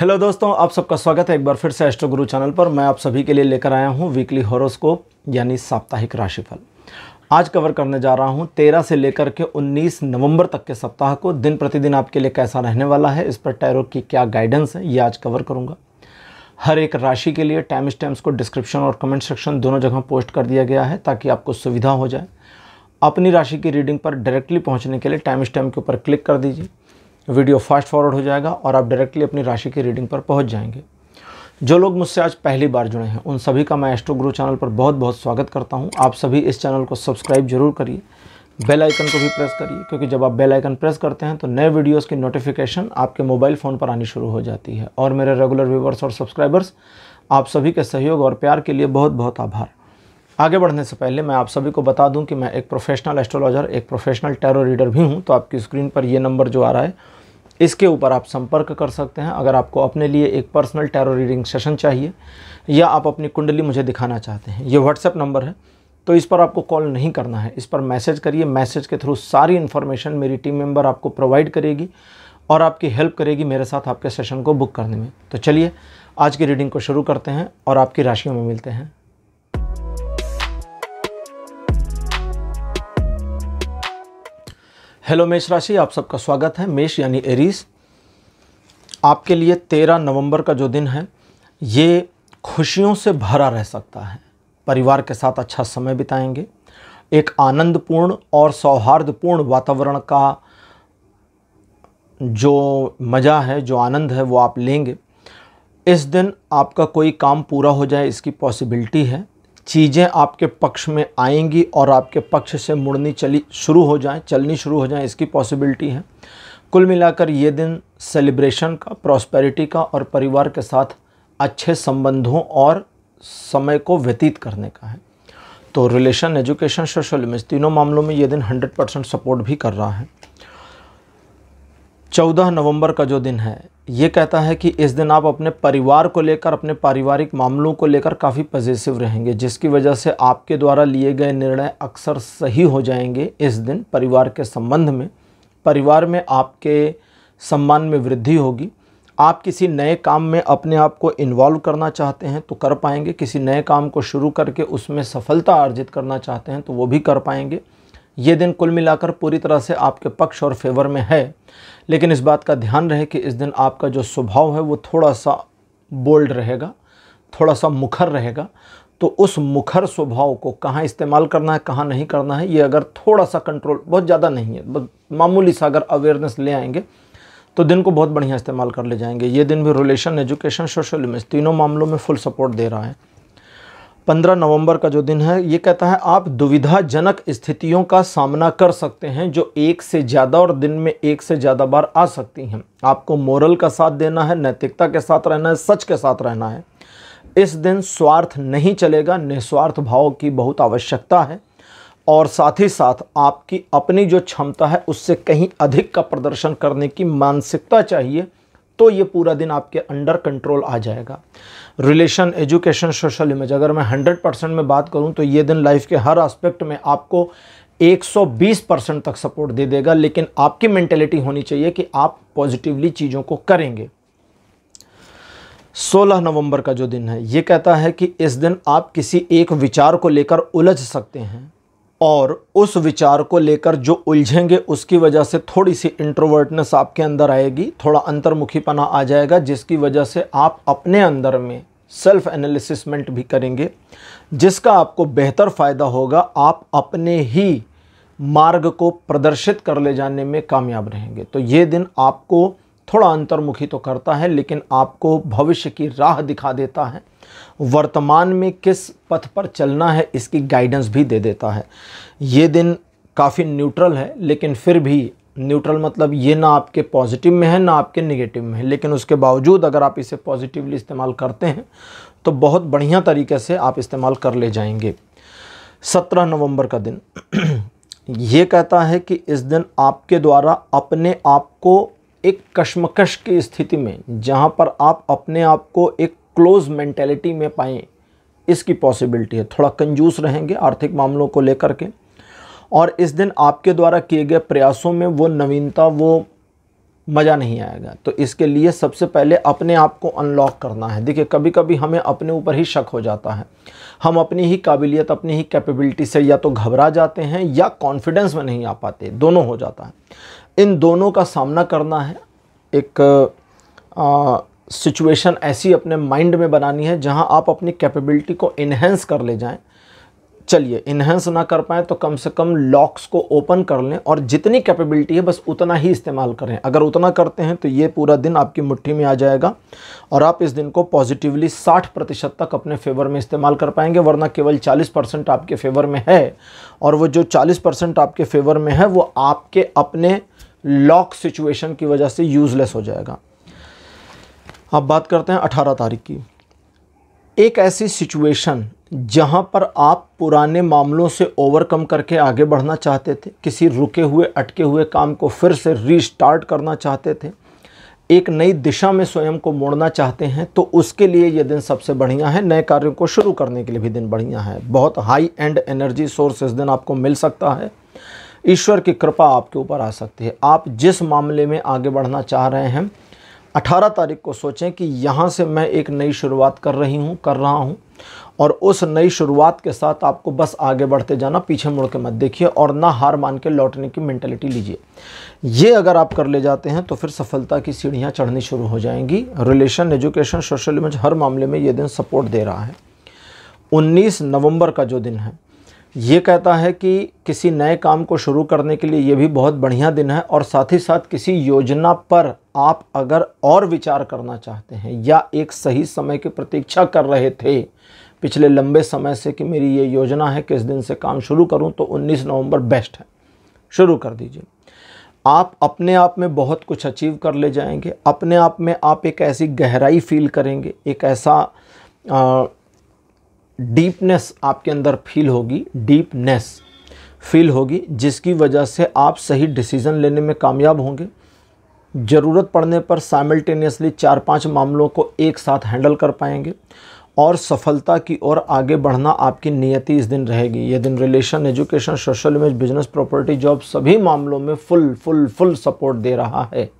hello दोस्तों आप सबका स्वागत है एक बार फिर से एस्ट्रो गुरु चैनल पर मैं आप सभी के लिए लेकर आया हूं वीकली हॉरोस्कोप यानी साप्ताहिक राशिफल आज कवर करने जा रहा हूं 13 से लेकर के 19 नवंबर तक के सप्ताह को दिन प्रतिदिन आपके लिए कैसा रहने वाला है इस पर टैरो की क्या गाइडेंस है ये आज कवर करूँगा हर एक राशि के लिए टाइम स्टैम्प्स को डिस्क्रिप्शन और कमेंट सेक्शन दोनों जगह पोस्ट कर दिया गया है ताकि आपको सुविधा हो जाए अपनी राशि की रीडिंग पर डायरेक्टली पहुँचने के लिए टाइम स्टैम्प के ऊपर क्लिक कर दीजिए वीडियो फास्ट फॉरवर्ड हो जाएगा और आप डायरेक्टली अपनी राशि की रीडिंग पर पहुंच जाएंगे जो लोग मुझसे आज पहली बार जुड़े हैं उन सभी का मैं एस्ट्रो गुरु चैनल पर बहुत बहुत स्वागत करता हूं आप सभी इस चैनल को सब्सक्राइब जरूर करिए बेल आइकन को भी प्रेस करिए क्योंकि जब आप बेल आइकन प्रेस करते हैं तो नए वीडियोज़ की नोटिफिकेशन आपके मोबाइल फ़ोन पर आनी शुरू हो जाती है और मेरे रेगुलर व्यूवर्स और सब्सक्राइबर्स आप सभी के सहयोग और प्यार के लिए बहुत बहुत आभार आगे बढ़ने से पहले मैं आप सभी को बता दूं कि मैं एक प्रोफेशनल एस्ट्रोलॉजर एक प्रोफेशनल टैरो रीडर भी हूं तो आपकी स्क्रीन पर ये नंबर जो आ रहा है इसके ऊपर आप संपर्क कर सकते हैं अगर आपको अपने लिए एक पर्सनल टैरो रीडिंग सेशन चाहिए या आप अपनी कुंडली मुझे दिखाना चाहते हैं ये व्हाट्सएप नंबर है तो इस पर आपको कॉल नहीं करना है इस पर मैसेज करिए मैसेज के थ्रू सारी इन्फॉर्मेशन मेरी टीम मेम्बर आपको प्रोवाइड करेगी और आपकी हेल्प करेगी मेरे साथ आपके सेशन को बुक करने में तो चलिए आज की रीडिंग को शुरू करते हैं और आपकी राशियों में मिलते हैं हेलो मेष राशि आप सबका स्वागत है मेष यानी एरीस आपके लिए तेरह नवंबर का जो दिन है ये खुशियों से भरा रह सकता है परिवार के साथ अच्छा समय बिताएंगे एक आनंदपूर्ण और सौहार्दपूर्ण वातावरण का जो मज़ा है जो आनंद है वो आप लेंगे इस दिन आपका कोई काम पूरा हो जाए इसकी पॉसिबिलिटी है चीज़ें आपके पक्ष में आएंगी और आपके पक्ष से मुड़नी चली शुरू हो जाएं चलनी शुरू हो जाएं इसकी पॉसिबिलिटी है कुल मिलाकर ये दिन सेलिब्रेशन का प्रॉस्पेरिटी का और परिवार के साथ अच्छे संबंधों और समय को व्यतीत करने का है तो रिलेशन एजुकेशन सोशल इमेज तीनों मामलों में ये दिन 100 परसेंट सपोर्ट भी कर रहा है 14 नवंबर का जो दिन है ये कहता है कि इस दिन आप अपने परिवार को लेकर अपने पारिवारिक मामलों को लेकर काफ़ी पॉजिटिव रहेंगे जिसकी वजह से आपके द्वारा लिए गए निर्णय अक्सर सही हो जाएंगे इस दिन परिवार के संबंध में परिवार में आपके सम्मान में वृद्धि होगी आप किसी नए काम में अपने आप को इन्वॉल्व करना चाहते हैं तो कर पाएंगे किसी नए काम को शुरू करके उसमें सफलता अर्जित करना चाहते हैं तो वो भी कर पाएंगे ये दिन कुल मिलाकर पूरी तरह से आपके पक्ष और फेवर में है लेकिन इस बात का ध्यान रहे कि इस दिन आपका जो स्वभाव है वो थोड़ा सा बोल्ड रहेगा थोड़ा सा मुखर रहेगा तो उस मुखर स्वभाव को कहाँ इस्तेमाल करना है कहाँ नहीं करना है ये अगर थोड़ा सा कंट्रोल बहुत ज़्यादा नहीं है मामूली सा अगर अवेयरनेस ले आएंगे तो दिन को बहुत बढ़िया इस्तेमाल कर ले जाएंगे ये दिन भी रिलेशन एजुकेशन सोशल इमेज तीनों मामलों में फुल सपोर्ट दे रहा है पंद्रह नवंबर का जो दिन है ये कहता है आप दुविधाजनक स्थितियों का सामना कर सकते हैं जो एक से ज़्यादा और दिन में एक से ज़्यादा बार आ सकती हैं आपको मोरल का साथ देना है नैतिकता के साथ रहना है सच के साथ रहना है इस दिन स्वार्थ नहीं चलेगा निस्वार्थ भाव की बहुत आवश्यकता है और साथ ही साथ आपकी अपनी जो क्षमता है उससे कहीं अधिक का प्रदर्शन करने की मानसिकता चाहिए तो ये पूरा दिन आपके अंडर कंट्रोल आ जाएगा रिलेशन एजुकेशन सोशल इमेज अगर मैं 100 परसेंट में बात करूं तो ये दिन लाइफ के हर एस्पेक्ट में आपको 120 परसेंट तक सपोर्ट दे देगा लेकिन आपकी मेंटेलिटी होनी चाहिए कि आप पॉजिटिवली चीज़ों को करेंगे 16 नवंबर का जो दिन है ये कहता है कि इस दिन आप किसी एक विचार को लेकर उलझ सकते हैं और उस विचार को लेकर जो उलझेंगे उसकी वजह से थोड़ी सी इंट्रोवर्टनेस आपके अंदर आएगी थोड़ा अंतर्मुखीपना आ जाएगा जिसकी वजह से आप अपने अंदर में सेल्फ एनालिसिसमेंट भी करेंगे जिसका आपको बेहतर फ़ायदा होगा आप अपने ही मार्ग को प्रदर्शित कर ले जाने में कामयाब रहेंगे तो ये दिन आपको थोड़ा अंतर्मुखी तो करता है लेकिन आपको भविष्य की राह दिखा देता है वर्तमान में किस पथ पर चलना है इसकी गाइडेंस भी दे देता है ये दिन काफ़ी न्यूट्रल है लेकिन फिर भी न्यूट्रल मतलब ये ना आपके पॉजिटिव में है ना आपके नेगेटिव में है लेकिन उसके बावजूद अगर आप इसे पॉजिटिवली इस्तेमाल करते हैं तो बहुत बढ़िया तरीके से आप इस्तेमाल कर ले जाएंगे सत्रह नवंबर का दिन ये कहता है कि इस दिन आपके द्वारा अपने आप को एक कश्मकश की स्थिति में जहाँ पर आप अपने आप को एक क्लोज मेंटेलिटी में पाएँ इसकी पॉसिबिलिटी है थोड़ा कंजूस रहेंगे आर्थिक मामलों को लेकर के और इस दिन आपके द्वारा किए गए प्रयासों में वो नवीनता वो मज़ा नहीं आएगा तो इसके लिए सबसे पहले अपने आप को अनलॉक करना है देखिए कभी कभी हमें अपने ऊपर ही शक हो जाता है हम अपनी ही काबिलियत अपनी ही कैपेबिलिटी से या तो घबरा जाते हैं या कॉन्फिडेंस में नहीं आ पाते दोनों हो जाता है इन दोनों का सामना करना है एक आ, सिचुएशन ऐसी अपने माइंड में बनानी है जहां आप अपनी कैपेबिलिटी को इन्हेंस कर ले जाएं चलिए इन्हेंस ना कर पाएँ तो कम से कम लॉक्स को ओपन कर लें और जितनी कैपेबिलिटी है बस उतना ही इस्तेमाल करें अगर उतना करते हैं तो ये पूरा दिन आपकी मुट्ठी में आ जाएगा और आप इस दिन को पॉजिटिवली 60 प्रतिशत तक अपने फेवर में इस्तेमाल कर पाएंगे वरना केवल 40 परसेंट आपके फेवर में है और वो जो चालीस परसेंट आपके फेवर में है वो आपके अपने लॉक सिचुएशन की वजह से यूज़लेस हो जाएगा अब बात करते हैं अठारह तारीख की एक ऐसी सिचुएशन जहां पर आप पुराने मामलों से ओवरकम करके आगे बढ़ना चाहते थे किसी रुके हुए अटके हुए काम को फिर से रीस्टार्ट करना चाहते थे एक नई दिशा में स्वयं को मोड़ना चाहते हैं तो उसके लिए ये दिन सबसे बढ़िया है नए कार्यों को शुरू करने के लिए भी दिन बढ़िया है बहुत हाई एंड एनर्जी सोर्स इस दिन आपको मिल सकता है ईश्वर की कृपा आपके ऊपर आ सकती है आप जिस मामले में आगे बढ़ना चाह रहे हैं 18 तारीख को सोचें कि यहाँ से मैं एक नई शुरुआत कर रही हूँ कर रहा हूँ और उस नई शुरुआत के साथ आपको बस आगे बढ़ते जाना पीछे मुड़ के मत देखिए और ना हार मान के लौटने की मैंटेलिटी लीजिए ये अगर आप कर ले जाते हैं तो फिर सफलता की सीढ़ियाँ चढ़नी शुरू हो जाएंगी रिलेशन एजुकेशन सोशल इमेज हर मामले में ये दिन सपोर्ट दे रहा है उन्नीस नवम्बर का जो दिन है ये कहता है कि किसी नए काम को शुरू करने के लिए ये भी बहुत बढ़िया दिन है और साथ ही साथ किसी योजना पर आप अगर और विचार करना चाहते हैं या एक सही समय की प्रतीक्षा कर रहे थे पिछले लंबे समय से कि मेरी ये योजना है किस दिन से काम शुरू करूं तो 19 नवंबर बेस्ट है शुरू कर दीजिए आप अपने आप में बहुत कुछ अचीव कर ले जाएंगे अपने आप में आप एक ऐसी गहराई फील करेंगे एक ऐसा आ, डीपनेस आपके अंदर फील होगी डीपनेस फील होगी जिसकी वजह से आप सही डिसीज़न लेने में कामयाब होंगे ज़रूरत पड़ने पर साइमल्टेनियसली चार पांच मामलों को एक साथ हैंडल कर पाएंगे और सफलता की ओर आगे बढ़ना आपकी नियति इस दिन रहेगी ये दिन relation education social image business property job सभी मामलों में फुल फुल फुल सपोर्ट दे रहा है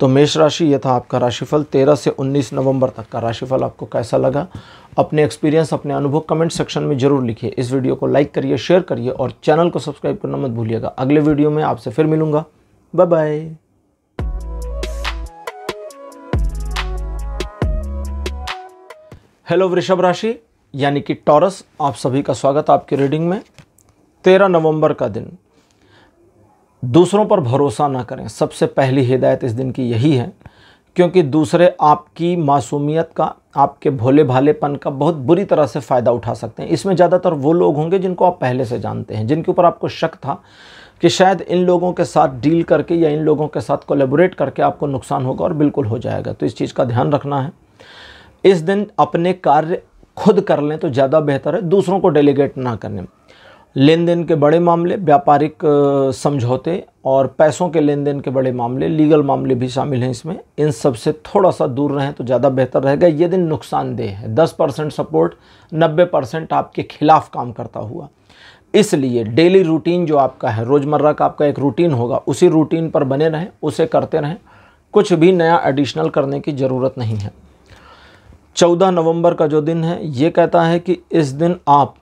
तो मेष राशि यह था आपका राशिफल 13 से 19 नवंबर तक का राशिफल आपको कैसा लगा अपने एक्सपीरियंस अपने अनुभव कमेंट सेक्शन में जरूर लिखिए इस वीडियो को लाइक करिए शेयर करिए और चैनल को सब्सक्राइब करना मत भूलिएगा अगले वीडियो में आपसे फिर मिलूंगा बाय बाय हेलो वृषभ राशि यानी कि टॉरस आप सभी का स्वागत आपकी रीडिंग में तेरह नवंबर का दिन दूसरों पर भरोसा ना करें सबसे पहली हिदायत इस दिन की यही है क्योंकि दूसरे आपकी मासूमियत का आपके भोले भालेपन का बहुत बुरी तरह से फ़ायदा उठा सकते हैं इसमें ज़्यादातर वो लोग होंगे जिनको आप पहले से जानते हैं जिनके ऊपर आपको शक था कि शायद इन लोगों के साथ डील करके या इन लोगों के साथ कोलेबोरेट करके आपको नुकसान होगा और बिल्कुल हो जाएगा तो इस चीज़ का ध्यान रखना है इस दिन अपने कार्य खुद कर लें तो ज़्यादा बेहतर है दूसरों को डेलीगेट ना करने लेन देन के बड़े मामले व्यापारिक समझौते और पैसों के लेन देन के बड़े मामले लीगल मामले भी शामिल हैं इसमें इन सब से थोड़ा सा दूर रहें तो ज़्यादा बेहतर रहेगा ये दिन नुकसानदेह है दस परसेंट सपोर्ट नब्बे परसेंट आपके खिलाफ काम करता हुआ इसलिए डेली रूटीन जो आपका है रोज़मर्रा का आपका एक रूटीन होगा उसी रूटीन पर बने रहें उसे करते रहें कुछ भी नया एडिशनल करने की ज़रूरत नहीं है चौदह नवंबर का जो दिन है ये कहता है कि इस दिन आप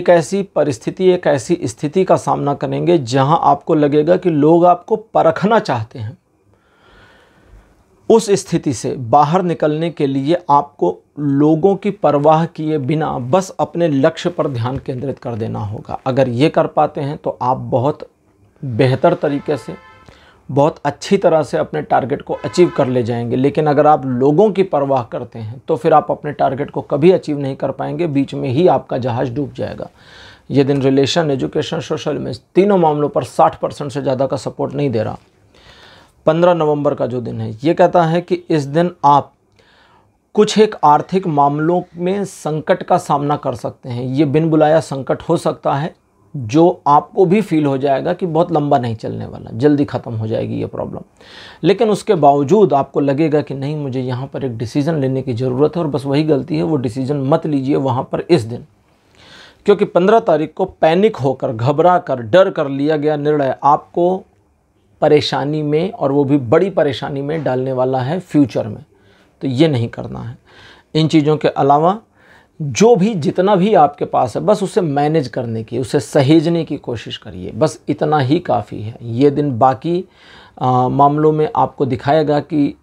एक ऐसी परिस्थिति एक ऐसी स्थिति का सामना करेंगे जहां आपको लगेगा कि लोग आपको परखना चाहते हैं उस स्थिति से बाहर निकलने के लिए आपको लोगों की परवाह किए बिना बस अपने लक्ष्य पर ध्यान केंद्रित कर देना होगा अगर ये कर पाते हैं तो आप बहुत बेहतर तरीके से बहुत अच्छी तरह से अपने टारगेट को अचीव कर ले जाएंगे लेकिन अगर आप लोगों की परवाह करते हैं तो फिर आप अपने टारगेट को कभी अचीव नहीं कर पाएंगे बीच में ही आपका जहाज़ डूब जाएगा ये दिन रिलेशन एजुकेशन सोशल में तीनों मामलों पर 60 परसेंट से ज़्यादा का सपोर्ट नहीं दे रहा 15 नवंबर का जो दिन है ये कहता है कि इस दिन आप कुछ एक आर्थिक मामलों में संकट का सामना कर सकते हैं ये बिन बुलाया संकट हो सकता है जो आपको भी फील हो जाएगा कि बहुत लंबा नहीं चलने वाला जल्दी ख़त्म हो जाएगी ये प्रॉब्लम लेकिन उसके बावजूद आपको लगेगा कि नहीं मुझे यहाँ पर एक डिसीज़न लेने की ज़रूरत है और बस वही गलती है वो डिसीज़न मत लीजिए वहाँ पर इस दिन क्योंकि पंद्रह तारीख को पैनिक होकर घबरा कर डर कर लिया गया निर्णय आपको परेशानी में और वो भी बड़ी परेशानी में डालने वाला है फ्यूचर में तो ये नहीं करना है इन चीज़ों के अलावा जो भी जितना भी आपके पास है बस उसे मैनेज करने की उसे सहेजने की कोशिश करिए बस इतना ही काफ़ी है ये दिन बाकी आ, मामलों में आपको दिखाएगा कि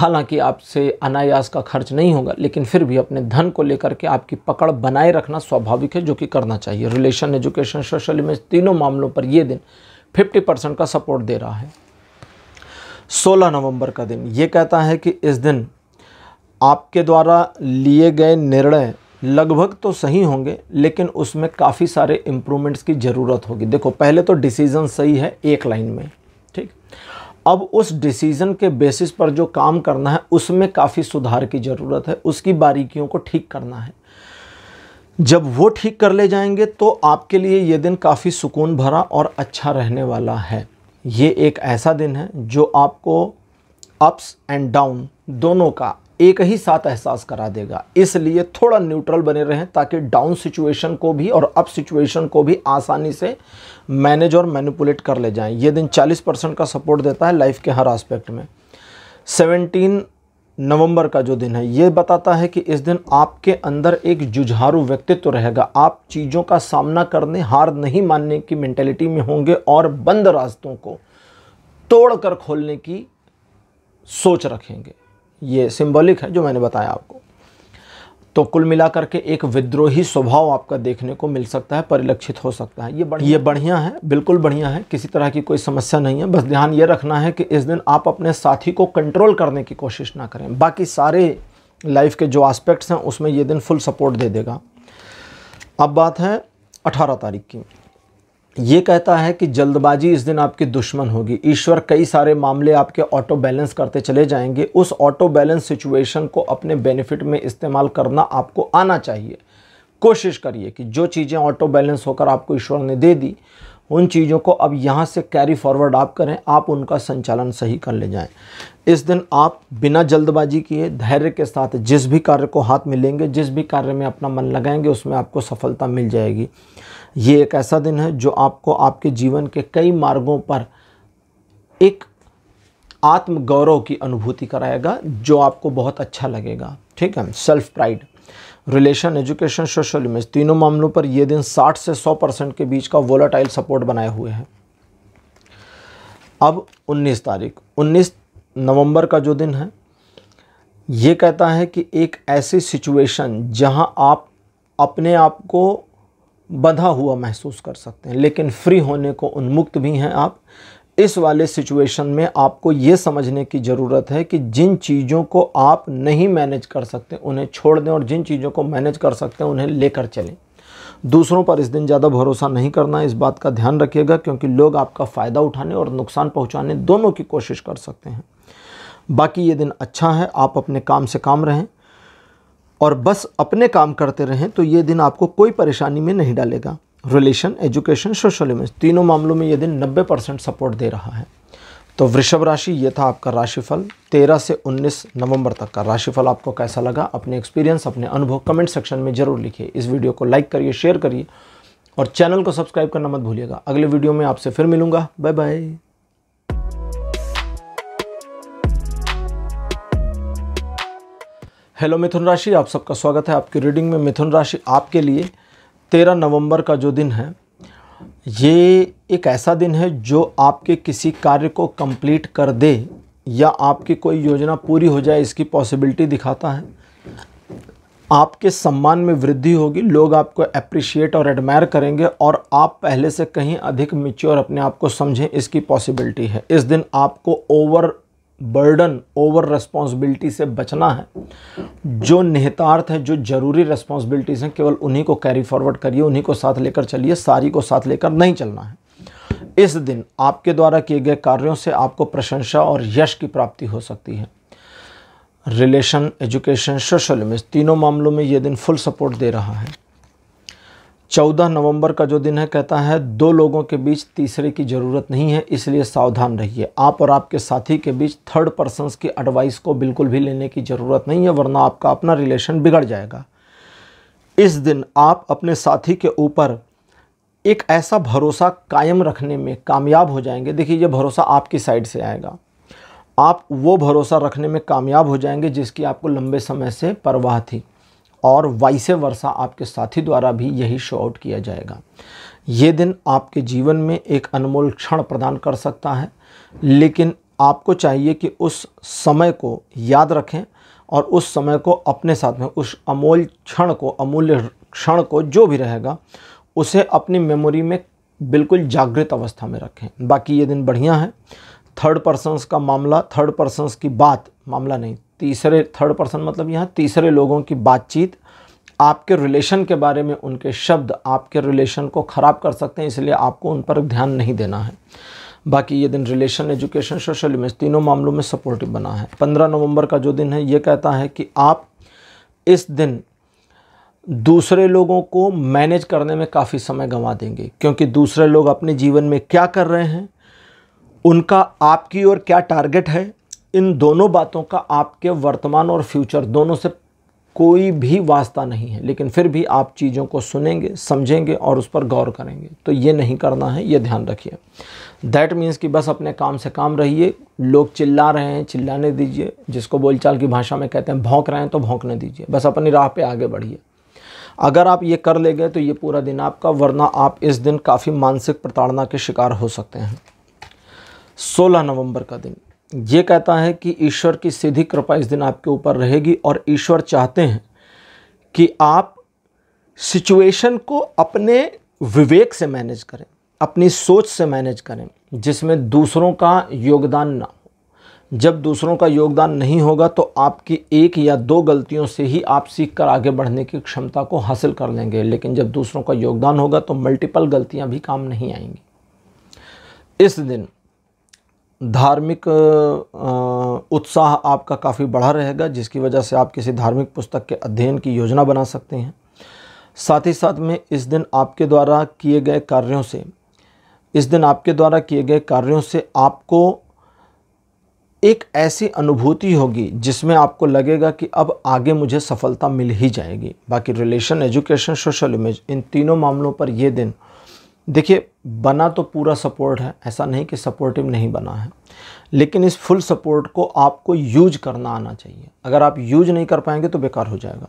हालांकि आपसे अनायास का खर्च नहीं होगा लेकिन फिर भी अपने धन को लेकर के आपकी पकड़ बनाए रखना स्वाभाविक है जो कि करना चाहिए रिलेशन एजुकेशन सोशल इमेज तीनों मामलों पर ये दिन 50 परसेंट का सपोर्ट दे रहा है 16 नवंबर का दिन ये कहता है कि इस दिन आपके द्वारा लिए गए निर्णय लगभग तो सही होंगे लेकिन उसमें काफ़ी सारे इम्प्रूवमेंट्स की ज़रूरत होगी देखो पहले तो डिसीज़न सही है एक लाइन में ठीक अब उस डिसीज़न के बेसिस पर जो काम करना है उसमें काफ़ी सुधार की ज़रूरत है उसकी बारीकियों को ठीक करना है जब वो ठीक कर ले जाएंगे तो आपके लिए ये दिन काफ़ी सुकून भरा और अच्छा रहने वाला है ये एक ऐसा दिन है जो आपको अप्स एंड डाउन दोनों का एक ही साथ एहसास करा देगा इसलिए थोड़ा न्यूट्रल बने रहें ताकि डाउन सिचुएशन को भी और अप सिचुएशन को भी आसानी से मैनेज और मैनिपुलेट कर ले जाएं ये दिन 40 परसेंट का सपोर्ट देता है लाइफ के हर आस्पेक्ट में 17 नवंबर का जो दिन है ये बताता है कि इस दिन आपके अंदर एक जुझारू व्यक्तित्व तो रहेगा आप चीज़ों का सामना करने हार नहीं मानने की मैंटेलिटी में होंगे और बंद रास्तों को तोड़कर खोलने की सोच रखेंगे ये सिंबॉलिक है जो मैंने बताया आपको तो कुल मिलाकर के एक विद्रोही स्वभाव आपका देखने को मिल सकता है परिलक्षित हो सकता है ये बढ़िया ये बढ़िया है बिल्कुल बढ़िया है किसी तरह की कोई समस्या नहीं है बस ध्यान ये रखना है कि इस दिन आप अपने साथी को कंट्रोल करने की कोशिश ना करें बाकी सारे लाइफ के जो आस्पेक्ट्स हैं उसमें ये दिन फुल सपोर्ट दे देगा अब बात है अठारह तारीख की ये कहता है कि जल्दबाजी इस दिन आपकी दुश्मन होगी ईश्वर कई सारे मामले आपके ऑटो बैलेंस करते चले जाएंगे उस ऑटो बैलेंस सिचुएशन को अपने बेनिफिट में इस्तेमाल करना आपको आना चाहिए कोशिश करिए कि जो चीज़ें ऑटो बैलेंस होकर आपको ईश्वर ने दे दी उन चीज़ों को अब यहाँ से कैरी फॉरवर्ड आप करें आप उनका संचालन सही कर ले जाएं इस दिन आप बिना जल्दबाजी किए धैर्य के साथ जिस भी कार्य को हाथ में लेंगे जिस भी कार्य में अपना मन लगाएंगे उसमें आपको सफलता मिल जाएगी ये एक ऐसा दिन है जो आपको आपके जीवन के कई मार्गों पर एक आत्मगौरव की अनुभूति कराएगा जो आपको बहुत अच्छा लगेगा ठीक है self pride relation education social image तीनों मामलों पर ये दिन 60 से 100 परसेंट के बीच का वोलाटाइल सपोर्ट बनाए हुए हैं अब 19 तारीख 19 नवंबर का जो दिन है ये कहता है कि एक ऐसी सिचुएशन जहां आप अपने आप को बंधा हुआ महसूस कर सकते हैं लेकिन फ्री होने को उन्मुक्त भी हैं आप इस वाले सिचुएशन में आपको ये समझने की ज़रूरत है कि जिन चीज़ों को आप नहीं मैनेज कर सकते उन्हें छोड़ दें और जिन चीज़ों को मैनेज कर सकते हैं उन्हें लेकर चलें दूसरों पर इस दिन ज़्यादा भरोसा नहीं करना इस बात का ध्यान रखिएगा क्योंकि लोग आपका फ़ायदा उठाने और नुकसान पहुँचाने दोनों की कोशिश कर सकते हैं बाकी ये दिन अच्छा है आप अपने काम से काम रहें और बस अपने काम करते रहें तो ये दिन आपको कोई परेशानी में नहीं डालेगा रिलेशन एजुकेशन सोशल इमेज तीनों मामलों में ये दिन 90 परसेंट सपोर्ट दे रहा है तो वृषभ राशि ये था आपका राशिफल 13 से 19 नवंबर तक का राशिफल आपको कैसा लगा अपने एक्सपीरियंस अपने अनुभव कमेंट सेक्शन में जरूर लिखिए इस वीडियो को लाइक करिए शेयर करिए और चैनल को सब्सक्राइब करना मत भूलिएगा अगले वीडियो में आपसे फिर मिलूंगा बाय बाय हेलो मिथुन राशि आप सबका स्वागत है आपकी रीडिंग में मिथुन राशि आपके लिए तेरह नवंबर का जो दिन है ये एक ऐसा दिन है जो आपके किसी कार्य को कंप्लीट कर दे या आपकी कोई योजना पूरी हो जाए इसकी पॉसिबिलिटी दिखाता है आपके सम्मान में वृद्धि होगी लोग आपको अप्रिशिएट और एडमायर करेंगे और आप पहले से कहीं अधिक मिच्योर अपने आप को समझें इसकी पॉसिबिलिटी है इस दिन आपको ओवर बर्डन ओवर रेस्पॉन्सिबिलिटी से बचना है जो निहितार्थ है जो ज़रूरी रेस्पॉन्सिबिलिटीज़ हैं केवल उन्हीं को कैरी फॉरवर्ड करिए उन्हीं को साथ लेकर चलिए सारी को साथ लेकर नहीं चलना है इस दिन आपके द्वारा किए गए कार्यों से आपको प्रशंसा और यश की प्राप्ति हो सकती है रिलेशन एजुकेशन सोशल इमेज तीनों मामलों में ये दिन फुल सपोर्ट दे रहा है चौदह नवंबर का जो दिन है कहता है दो लोगों के बीच तीसरे की ज़रूरत नहीं है इसलिए सावधान रहिए आप और आपके साथी के बीच थर्ड पर्सनस की एडवाइस को बिल्कुल भी लेने की ज़रूरत नहीं है वरना आपका अपना रिलेशन बिगड़ जाएगा इस दिन आप अपने साथी के ऊपर एक ऐसा भरोसा कायम रखने में कामयाब हो जाएंगे देखिए ये भरोसा आपकी साइड से आएगा आप वो भरोसा रखने में कामयाब हो जाएंगे जिसकी आपको लंबे समय से परवाह थी और वाइस वर्षा आपके साथी द्वारा भी यही शो आउट किया जाएगा ये दिन आपके जीवन में एक अनमोल क्षण प्रदान कर सकता है लेकिन आपको चाहिए कि उस समय को याद रखें और उस समय को अपने साथ में उस अमोल क्षण को अमूल्य क्षण को जो भी रहेगा उसे अपनी मेमोरी में बिल्कुल जागृत अवस्था में रखें बाकी ये दिन बढ़िया है थर्ड पर्सनस का मामला थर्ड पर्सनस की बात मामला नहीं तीसरे थर्ड पर्सन मतलब यहाँ तीसरे लोगों की बातचीत आपके रिलेशन के बारे में उनके शब्द आपके रिलेशन को ख़राब कर सकते हैं इसलिए आपको उन पर ध्यान नहीं देना है बाकी ये दिन रिलेशन एजुकेशन सोशल इमेज तीनों मामलों में सपोर्टिव बना है पंद्रह नवंबर का जो दिन है ये कहता है कि आप इस दिन दूसरे लोगों को मैनेज करने में काफ़ी समय गंवा देंगे क्योंकि दूसरे लोग अपने जीवन में क्या कर रहे हैं उनका आपकी ओर क्या टारगेट है इन दोनों बातों का आपके वर्तमान और फ्यूचर दोनों से कोई भी वास्ता नहीं है लेकिन फिर भी आप चीज़ों को सुनेंगे समझेंगे और उस पर गौर करेंगे तो ये नहीं करना है ये ध्यान रखिए दैट मीन्स कि बस अपने काम से काम रहिए लोग चिल्ला रहे हैं चिल्लाने दीजिए जिसको बोलचाल की भाषा में कहते हैं भौंक रहे हैं तो भौंकने दीजिए बस अपनी राह पे आगे बढ़िए अगर आप ये कर ले गए तो ये पूरा दिन आपका वरना आप इस दिन काफ़ी मानसिक प्रताड़ना के शिकार हो सकते हैं सोलह नवंबर का दिन ये कहता है कि ईश्वर की सीधी कृपा इस दिन आपके ऊपर रहेगी और ईश्वर चाहते हैं कि आप सिचुएशन को अपने विवेक से मैनेज करें अपनी सोच से मैनेज करें जिसमें दूसरों का योगदान ना हो जब दूसरों का योगदान नहीं होगा तो आपकी एक या दो गलतियों से ही आप सीख कर आगे बढ़ने की क्षमता को हासिल कर लेंगे लेकिन जब दूसरों का योगदान होगा तो मल्टीपल गलतियां भी काम नहीं आएंगी इस दिन धार्मिक उत्साह आपका काफ़ी बढ़ा रहेगा जिसकी वजह से आप किसी धार्मिक पुस्तक के अध्ययन की योजना बना सकते हैं साथ ही साथ में इस दिन आपके द्वारा किए गए कार्यों से इस दिन आपके द्वारा किए गए कार्यों से आपको एक ऐसी अनुभूति होगी जिसमें आपको लगेगा कि अब आगे मुझे सफलता मिल ही जाएगी बाकी रिलेशन एजुकेशन सोशल इमेज इन तीनों मामलों पर ये दिन देखिए बना तो पूरा सपोर्ट है ऐसा नहीं कि सपोर्टिव नहीं बना है लेकिन इस फुल सपोर्ट को आपको यूज करना आना चाहिए अगर आप यूज नहीं कर पाएंगे तो बेकार हो जाएगा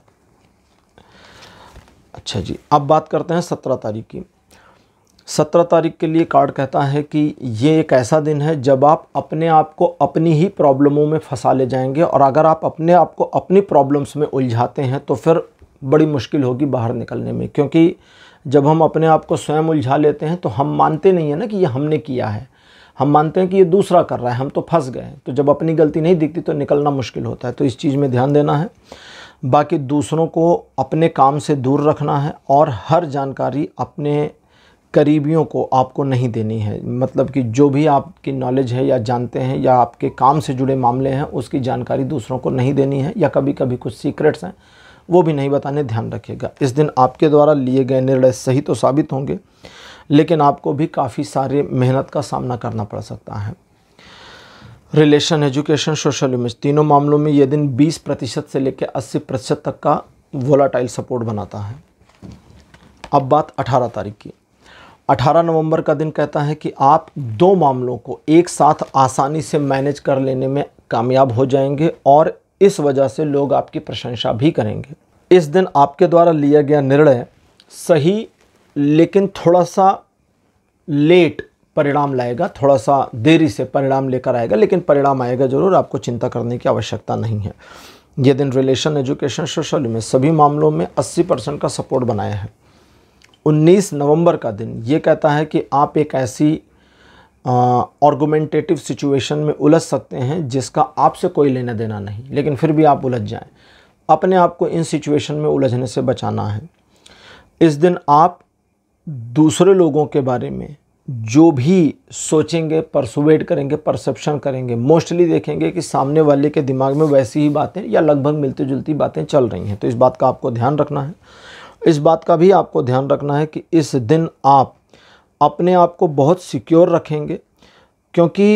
अच्छा जी अब बात करते हैं सत्रह तारीख की सत्रह तारीख के लिए कार्ड कहता है कि ये एक ऐसा दिन है जब आप अपने आप को अपनी ही प्रॉब्लमों में फंसा ले जाएंगे और अगर आप अपने आप को अपनी प्रॉब्लम्स में उलझाते हैं तो फिर बड़ी मुश्किल होगी बाहर निकलने में क्योंकि जब हम अपने आप को स्वयं उलझा लेते हैं तो हम मानते नहीं हैं ना कि ये हमने किया है हम मानते हैं कि ये दूसरा कर रहा है हम तो फंस गए तो जब अपनी गलती नहीं दिखती तो निकलना मुश्किल होता है तो इस चीज़ में ध्यान देना है बाकी दूसरों को अपने काम से दूर रखना है और हर जानकारी अपने करीबियों को आपको नहीं देनी है मतलब कि जो भी आपकी नॉलेज है या जानते हैं या आपके काम से जुड़े मामले हैं उसकी जानकारी दूसरों को नहीं देनी है या कभी कभी कुछ सीक्रेट्स हैं वो भी नहीं बताने ध्यान रखेगा इस दिन आपके द्वारा लिए गए निर्णय सही तो साबित होंगे लेकिन आपको भी काफ़ी सारे मेहनत का सामना करना पड़ सकता है रिलेशन एजुकेशन सोशल इमेज तीनों मामलों में ये दिन 20 प्रतिशत से लेकर 80 प्रतिशत तक का वोलाटाइल सपोर्ट बनाता है अब बात 18 तारीख की 18 नवंबर का दिन कहता है कि आप दो मामलों को एक साथ आसानी से मैनेज कर लेने में कामयाब हो जाएंगे और इस वजह से लोग आपकी प्रशंसा भी करेंगे इस दिन आपके द्वारा लिया गया निर्णय सही लेकिन थोड़ा सा लेट परिणाम लाएगा थोड़ा सा देरी से परिणाम लेकर आएगा लेकिन परिणाम आएगा जरूर आपको चिंता करने की आवश्यकता नहीं है ये दिन रिलेशन एजुकेशन सोशल में सभी मामलों में 80 परसेंट का सपोर्ट बनाया है 19 नवंबर का दिन ये कहता है कि आप एक ऐसी ऑर्गोमेंटेटिव सिचुएशन में उलझ सकते हैं जिसका आपसे कोई लेना देना नहीं लेकिन फिर भी आप उलझ जाएं अपने आप को इन सिचुएशन में उलझने से बचाना है इस दिन आप दूसरे लोगों के बारे में जो भी सोचेंगे परसुवेट करेंगे परसेप्शन करेंगे मोस्टली देखेंगे कि सामने वाले के दिमाग में वैसी ही बातें या लगभग मिलती जुलती बातें चल रही हैं तो इस बात का आपको ध्यान रखना है इस बात का भी आपको ध्यान रखना है कि इस दिन आप अपने आप को बहुत सिक्योर रखेंगे क्योंकि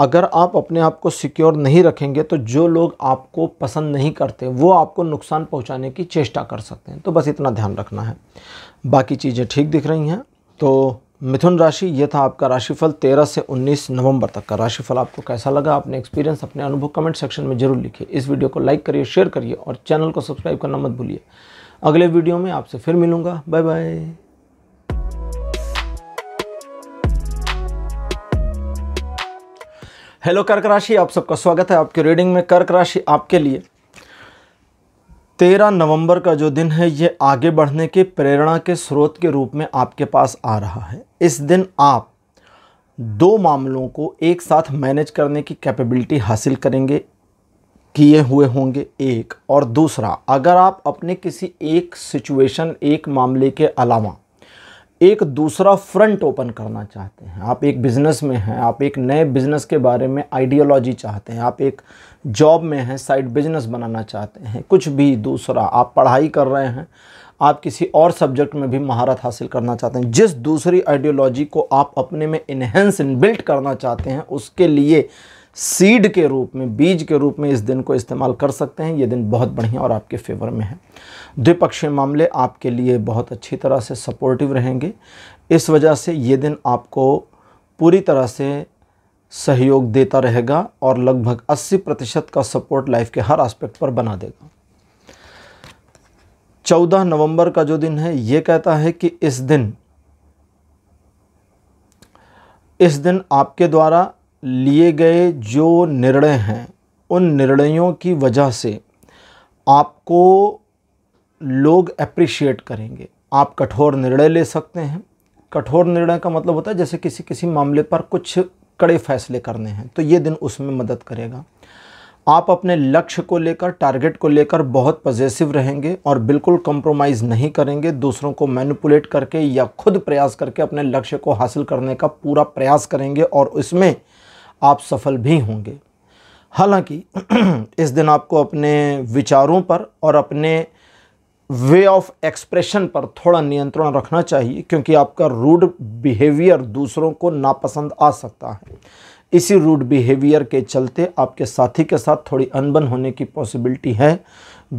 अगर आप अपने आप को सिक्योर नहीं रखेंगे तो जो लोग आपको पसंद नहीं करते वो आपको नुकसान पहुंचाने की चेष्टा कर सकते हैं तो बस इतना ध्यान रखना है बाकी चीज़ें ठीक दिख रही हैं तो मिथुन राशि ये था आपका राशिफल 13 से 19 नवंबर तक का राशिफल आपको कैसा लगा अपने एक्सपीरियंस अपने अनुभव कमेंट सेक्शन में जरूर लिखिए इस वीडियो को लाइक करिए शेयर करिए और चैनल को सब्सक्राइब करना मत भूलिए अगले वीडियो में आपसे फिर मिलूँगा बाय बाय हेलो कर्क राशि आप सबका स्वागत है आपके रीडिंग में कर्क राशि आपके लिए तेरह नवंबर का जो दिन है ये आगे बढ़ने के प्रेरणा के स्रोत के रूप में आपके पास आ रहा है इस दिन आप दो मामलों को एक साथ मैनेज करने की कैपेबिलिटी हासिल करेंगे किए हुए होंगे एक और दूसरा अगर आप अपने किसी एक सिचुएशन एक मामले के अलावा एक दूसरा फ्रंट ओपन करना चाहते हैं आप एक बिज़नेस में हैं आप एक नए बिज़नेस के बारे में आइडियोलॉजी चाहते हैं आप एक जॉब में हैं साइड बिजनेस बनाना चाहते हैं कुछ भी दूसरा आप पढ़ाई कर रहे हैं आप किसी और सब्जेक्ट में भी महारत हासिल करना चाहते हैं जिस दूसरी आइडियोलॉजी को आप अपने में इन्हेंस इनबिल्ट करना चाहते हैं उसके लिए सीड के रूप में बीज के रूप में इस दिन को इस्तेमाल कर सकते हैं ये दिन बहुत बढ़िया और आपके फेवर में है द्विपक्षीय मामले आपके लिए बहुत अच्छी तरह से सपोर्टिव रहेंगे इस वजह से ये दिन आपको पूरी तरह से सहयोग देता रहेगा और लगभग 80 प्रतिशत का सपोर्ट लाइफ के हर एस्पेक्ट पर बना देगा 14 नवंबर का जो दिन है ये कहता है कि इस दिन इस दिन आपके द्वारा लिए गए जो निर्णय हैं उन निर्णयों की वजह से आपको लोग अप्रिशिएट करेंगे आप कठोर निर्णय ले सकते हैं कठोर निर्णय का मतलब होता है जैसे किसी किसी मामले पर कुछ कड़े फैसले करने हैं तो ये दिन उसमें मदद करेगा आप अपने लक्ष्य को लेकर टारगेट को लेकर बहुत पॉजिटिव रहेंगे और बिल्कुल कंप्रोमाइज़ नहीं करेंगे दूसरों को मैनिपुलेट करके या खुद प्रयास करके अपने लक्ष्य को हासिल करने का पूरा प्रयास करेंगे और उसमें आप सफल भी होंगे हालांकि इस दिन आपको अपने विचारों पर और अपने वे ऑफ एक्सप्रेशन पर थोड़ा नियंत्रण रखना चाहिए क्योंकि आपका रूड बिहेवियर दूसरों को नापसंद आ सकता है इसी रूड बिहेवियर के चलते आपके साथी के साथ थोड़ी अनबन होने की पॉसिबिलिटी है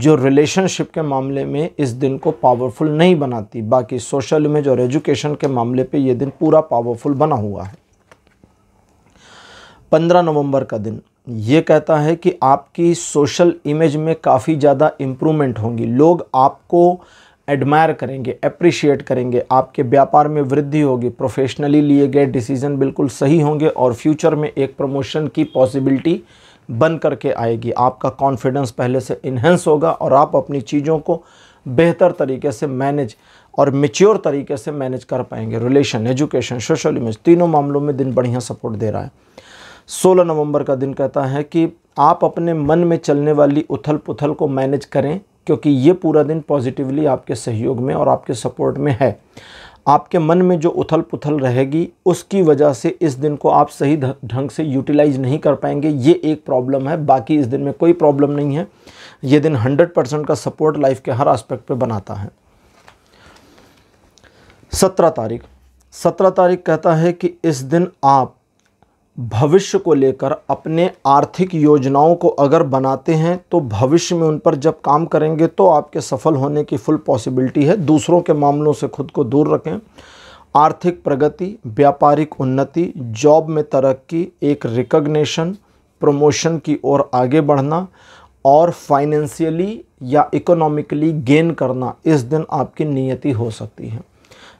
जो रिलेशनशिप के मामले में इस दिन को पावरफुल नहीं बनाती बाकी सोशल इमेज और एजुकेशन के मामले पे ये दिन पूरा पावरफुल बना हुआ है पंद्रह नवंबर का दिन ये कहता है कि आपकी सोशल इमेज में काफ़ी ज़्यादा इम्प्रूवमेंट होंगी लोग आपको एडमायर करेंगे अप्रिशिएट करेंगे आपके व्यापार में वृद्धि होगी प्रोफेशनली लिए गए डिसीज़न बिल्कुल सही होंगे और फ्यूचर में एक प्रमोशन की पॉसिबिलिटी बन करके आएगी आपका कॉन्फिडेंस पहले से इन्हेंस होगा और आप अपनी चीज़ों को बेहतर तरीके से मैनेज और मेच्योर तरीके से मैनेज कर पाएंगे रिलेशन एजुकेशन सोशल इमेज तीनों मामलों में दिन बढ़िया सपोर्ट दे रहा है 16 नवंबर का दिन कहता है कि आप अपने मन में चलने वाली उथल पुथल को मैनेज करें क्योंकि ये पूरा दिन पॉजिटिवली आपके सहयोग में और आपके सपोर्ट में है आपके मन में जो उथल पुथल रहेगी उसकी वजह से इस दिन को आप सही ढंग से यूटिलाइज नहीं कर पाएंगे ये एक प्रॉब्लम है बाकी इस दिन में कोई प्रॉब्लम नहीं है ये दिन 100 परसेंट का सपोर्ट लाइफ के हर एस्पेक्ट पे बनाता है सत्रह तारीख सत्रह तारीख कहता है कि इस दिन आप भविष्य को लेकर अपने आर्थिक योजनाओं को अगर बनाते हैं तो भविष्य में उन पर जब काम करेंगे तो आपके सफल होने की फुल पॉसिबिलिटी है दूसरों के मामलों से खुद को दूर रखें आर्थिक प्रगति व्यापारिक उन्नति जॉब में तरक्की एक रिकग्नेशन प्रमोशन की ओर आगे बढ़ना और फाइनेंशियली या इकोनॉमिकली गेन करना इस दिन आपकी नियति हो सकती है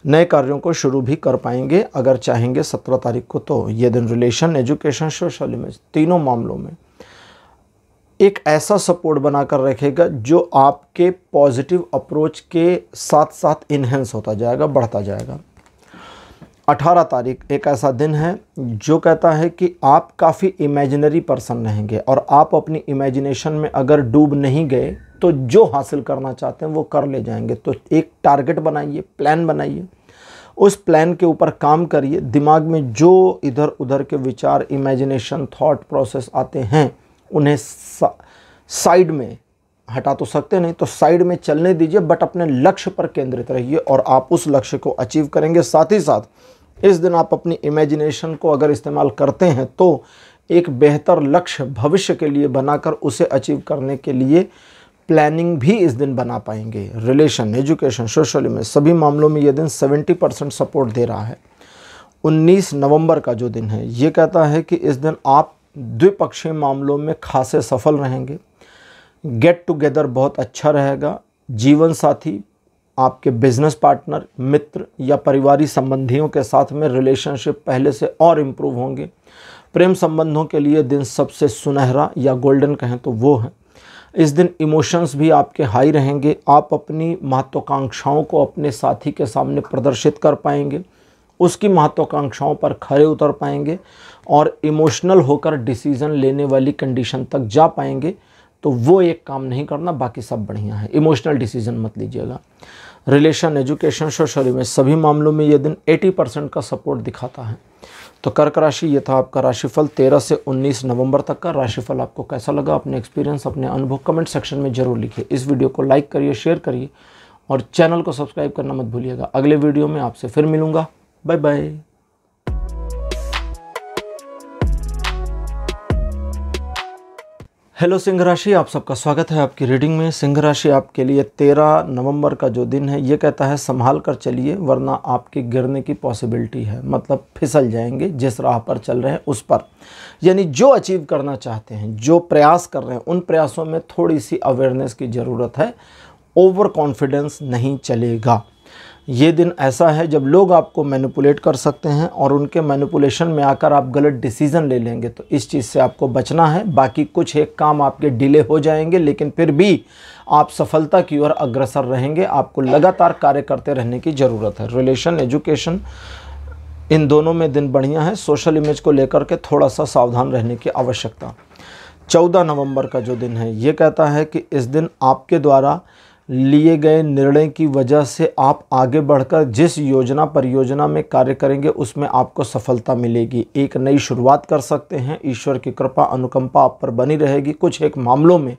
नए कार्यों को शुरू भी कर पाएंगे अगर चाहेंगे सत्रह तारीख को तो ये दिन रिलेशन एजुकेशन सोशल इमेज तीनों मामलों में एक ऐसा सपोर्ट बनाकर रखेगा जो आपके पॉजिटिव अप्रोच के साथ साथ इन्हेंस होता जाएगा बढ़ता जाएगा अठारह तारीख एक ऐसा दिन है जो कहता है कि आप काफ़ी इमेजिनरी पर्सन रहेंगे और आप अपनी इमेजिनेशन में अगर डूब नहीं गए तो जो हासिल करना चाहते हैं वो कर ले जाएंगे तो एक टारगेट बनाइए प्लान बनाइए उस प्लान के ऊपर काम करिए दिमाग में जो इधर उधर के विचार इमेजिनेशन थॉट प्रोसेस आते हैं उन्हें साइड में हटा तो सकते नहीं तो साइड में चलने दीजिए बट अपने लक्ष्य पर केंद्रित रहिए और आप उस लक्ष्य को अचीव करेंगे साथ ही साथ इस दिन आप अपनी इमेजिनेशन को अगर इस्तेमाल करते हैं तो एक बेहतर लक्ष्य भविष्य के लिए बनाकर उसे अचीव करने के लिए प्लानिंग भी इस दिन बना पाएंगे रिलेशन एजुकेशन सोशल में सभी मामलों में यह दिन 70 परसेंट सपोर्ट दे रहा है 19 नवंबर का जो दिन है ये कहता है कि इस दिन आप द्विपक्षीय मामलों में खासे सफल रहेंगे गेट टुगेदर बहुत अच्छा रहेगा जीवन साथी आपके बिजनेस पार्टनर मित्र या परिवारिक संबंधियों के साथ में रिलेशनशिप पहले से और इम्प्रूव होंगे प्रेम संबंधों के लिए दिन सबसे सुनहरा या गोल्डन कहें तो वो है इस दिन इमोशंस भी आपके हाई रहेंगे आप अपनी महत्वाकांक्षाओं को अपने साथी के सामने प्रदर्शित कर पाएंगे उसकी महत्वाकांक्षाओं पर खड़े उतर पाएंगे और इमोशनल होकर डिसीज़न लेने वाली कंडीशन तक जा पाएंगे तो वो एक काम नहीं करना बाकी सब बढ़िया है इमोशनल डिसीजन मत लीजिएगा रिलेशन एजुकेशन सोशल में सभी मामलों में ये दिन 80 परसेंट का सपोर्ट दिखाता है तो कर्क राशि ये था आपका राशिफल 13 से 19 नवंबर तक का राशिफल आपको कैसा लगा अपने एक्सपीरियंस अपने अनुभव कमेंट सेक्शन में जरूर लिखिए इस वीडियो को लाइक करिए शेयर करिए और चैनल को सब्सक्राइब करना मत भूलिएगा अगले वीडियो में आपसे फिर मिलूँगा बाय बाय हेलो सिंह राशि आप सबका स्वागत है आपकी रीडिंग में सिंह राशि आपके लिए तेरह नवंबर का जो दिन है ये कहता है संभाल कर चलिए वरना आपके गिरने की पॉसिबिलिटी है मतलब फिसल जाएंगे जिस राह पर चल रहे हैं उस पर यानी जो अचीव करना चाहते हैं जो प्रयास कर रहे हैं उन प्रयासों में थोड़ी सी अवेयरनेस की ज़रूरत है ओवर कॉन्फिडेंस नहीं चलेगा ये दिन ऐसा है जब लोग आपको मैनिपुलेट कर सकते हैं और उनके मैनिपुलेशन में आकर आप गलत डिसीज़न ले लेंगे तो इस चीज़ से आपको बचना है बाकी कुछ एक काम आपके डिले हो जाएंगे लेकिन फिर भी आप सफलता की ओर अग्रसर रहेंगे आपको लगातार कार्य करते रहने की ज़रूरत है रिलेशन एजुकेशन इन दोनों में दिन बढ़िया है सोशल इमेज को लेकर के थोड़ा सा सावधान रहने की आवश्यकता चौदह नवंबर का जो दिन है ये कहता है कि इस दिन आपके द्वारा लिए गए निर्णय की वजह से आप आगे बढ़कर जिस योजना परियोजना में कार्य करेंगे उसमें आपको सफलता मिलेगी एक नई शुरुआत कर सकते हैं ईश्वर की कृपा अनुकंपा आप पर बनी रहेगी कुछ एक मामलों में